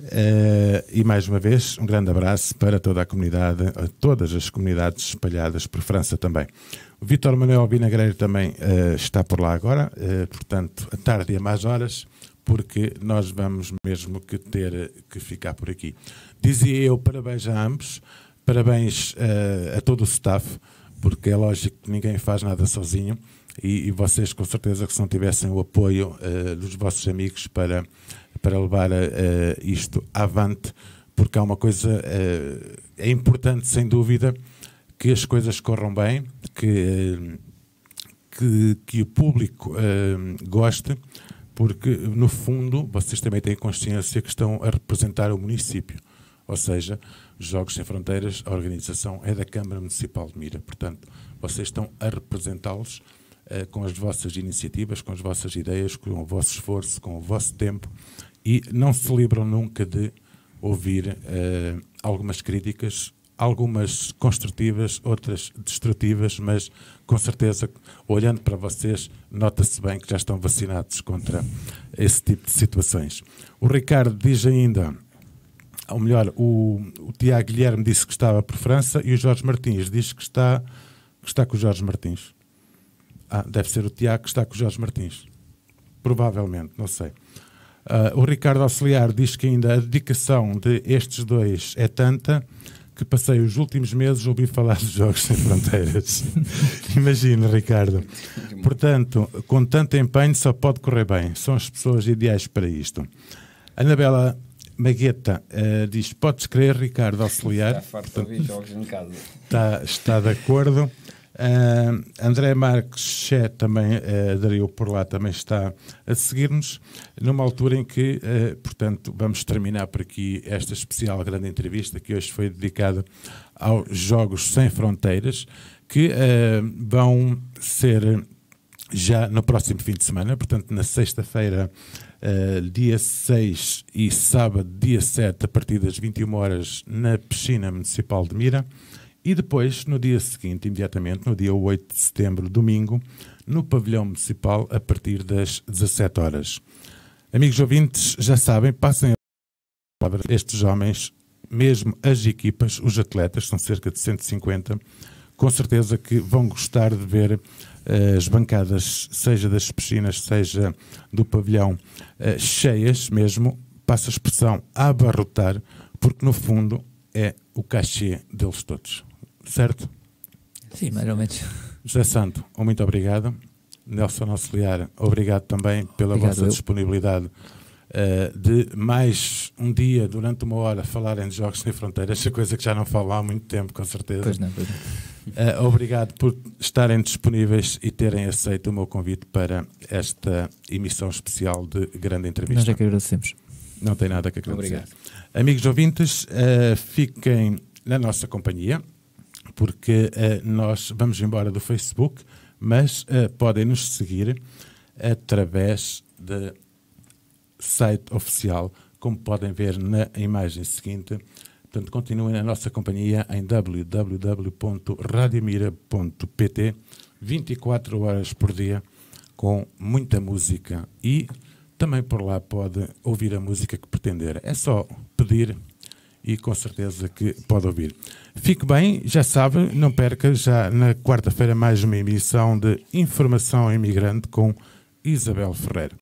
Uh, e mais uma vez, um grande abraço para toda a comunidade, a todas as comunidades espalhadas por França também. O Vitor Manuel Vinagreiro também uh, está por lá agora, uh, portanto, à tarde e a mais horas, porque nós vamos mesmo que ter que ficar por aqui. Dizia eu parabéns a ambos, parabéns a todo o staff, porque é lógico que ninguém faz nada sozinho e, e, vocês com certeza que se não tivessem o apoio uh, dos vossos amigos para, para levar uh, isto avante, porque há uma coisa, uh, é importante sem dúvida que as coisas corram bem, que, que, que, o público goste, porque no fundo vocês também têm consciência que estão a representar o município, ou seja, Jogos Sem Fronteiras, a organização é da Câmara Municipal de Mira, portanto vocês estão a representá-los eh, com as vossas iniciativas, com as vossas ideias, com o vosso esforço, com o vosso tempo e não se livram nunca de ouvir uh, algumas críticas, algumas construtivas, outras destrutivas, mas com certeza, olhando para vocês, nota-se bem que já estão vacinados contra esse tipo de situações. O Ricardo diz ainda ou melhor, o, o, Tiago Guilherme disse que estava por França e o Jorge Martins diz que está, que está com o Jorge Martins. Ah, deve ser o Tiago que está com o Jorge Martins. Provavelmente, não sei. Uh, o Ricardo Auxiliar diz que ainda a dedicação de estes dois é tanta que passei os últimos meses a ouvir falar de Jogos Sem Fronteiras. (laughs) Imagina, Ricardo. Portanto, com tanto empenho só pode correr bem. São as pessoas ideais para isto. Anabela Magueta uh, diz: Podes crer, Ricardo Auxiliar. Está farto portanto, ouvir jogos em casa. Está, está de acordo. Uh, André Marques Xé também uh, eh, Dario por lá, também está a seguir-nos, numa altura em que, uh, portanto, vamos terminar por aqui esta especial grande entrevista que hoje foi dedicada aos Jogos Sem Fronteiras, que eh, vão ser já no próximo fim de semana, portanto, na sexta-feira, dia 6 e sábado, dia 7, a partir das 21 horas, na piscina municipal de Mira. E depois, no dia seguinte, imediatamente, no dia 8 de setembro, domingo, no pavilhão municipal, a partir das 17 horas. Amigos ouvintes, já sabem, passem a palavra estes homens, mesmo as equipas, os atletas, são cerca de 150, com certeza que vão gostar de ver eh, as bancadas, seja das piscinas, seja do pavilhão, eh, cheias mesmo, passa a expressão a abarrotar, porque no fundo é o cachê deles todos. Certo? Sim, mais ou menos. José Santo, muito obrigado. Nelson Auxiliar, obrigado também pela obrigado vossa eu. disponibilidade uh, de mais um dia, durante uma hora, falarem de Jogos Sem Fronteiras, (laughs) coisa que já não falo há muito tempo, com certeza. Pois não, pois não. Uh, obrigado por estarem disponíveis e terem aceito o meu convite para esta emissão especial de grande entrevista. Nós é que agradecemos. Não tem nada que agradecer. Obrigado. Amigos ouvintes, uh, fiquem na nossa companhia porque uh, nós vamos embora do Facebook, mas uh, podem nos seguir através do site oficial, como podem ver na imagem seguinte. Portanto, continuem na nossa companhia em www.radiomira.pt, 24 horas por dia, com muita música e também por lá pode ouvir a música que pretender. É só pedir e com certeza que pode ouvir. Fique bem, já sabe, não perca já na quarta-feira mais uma emissão de Informação Imigrante com Isabel Ferreira.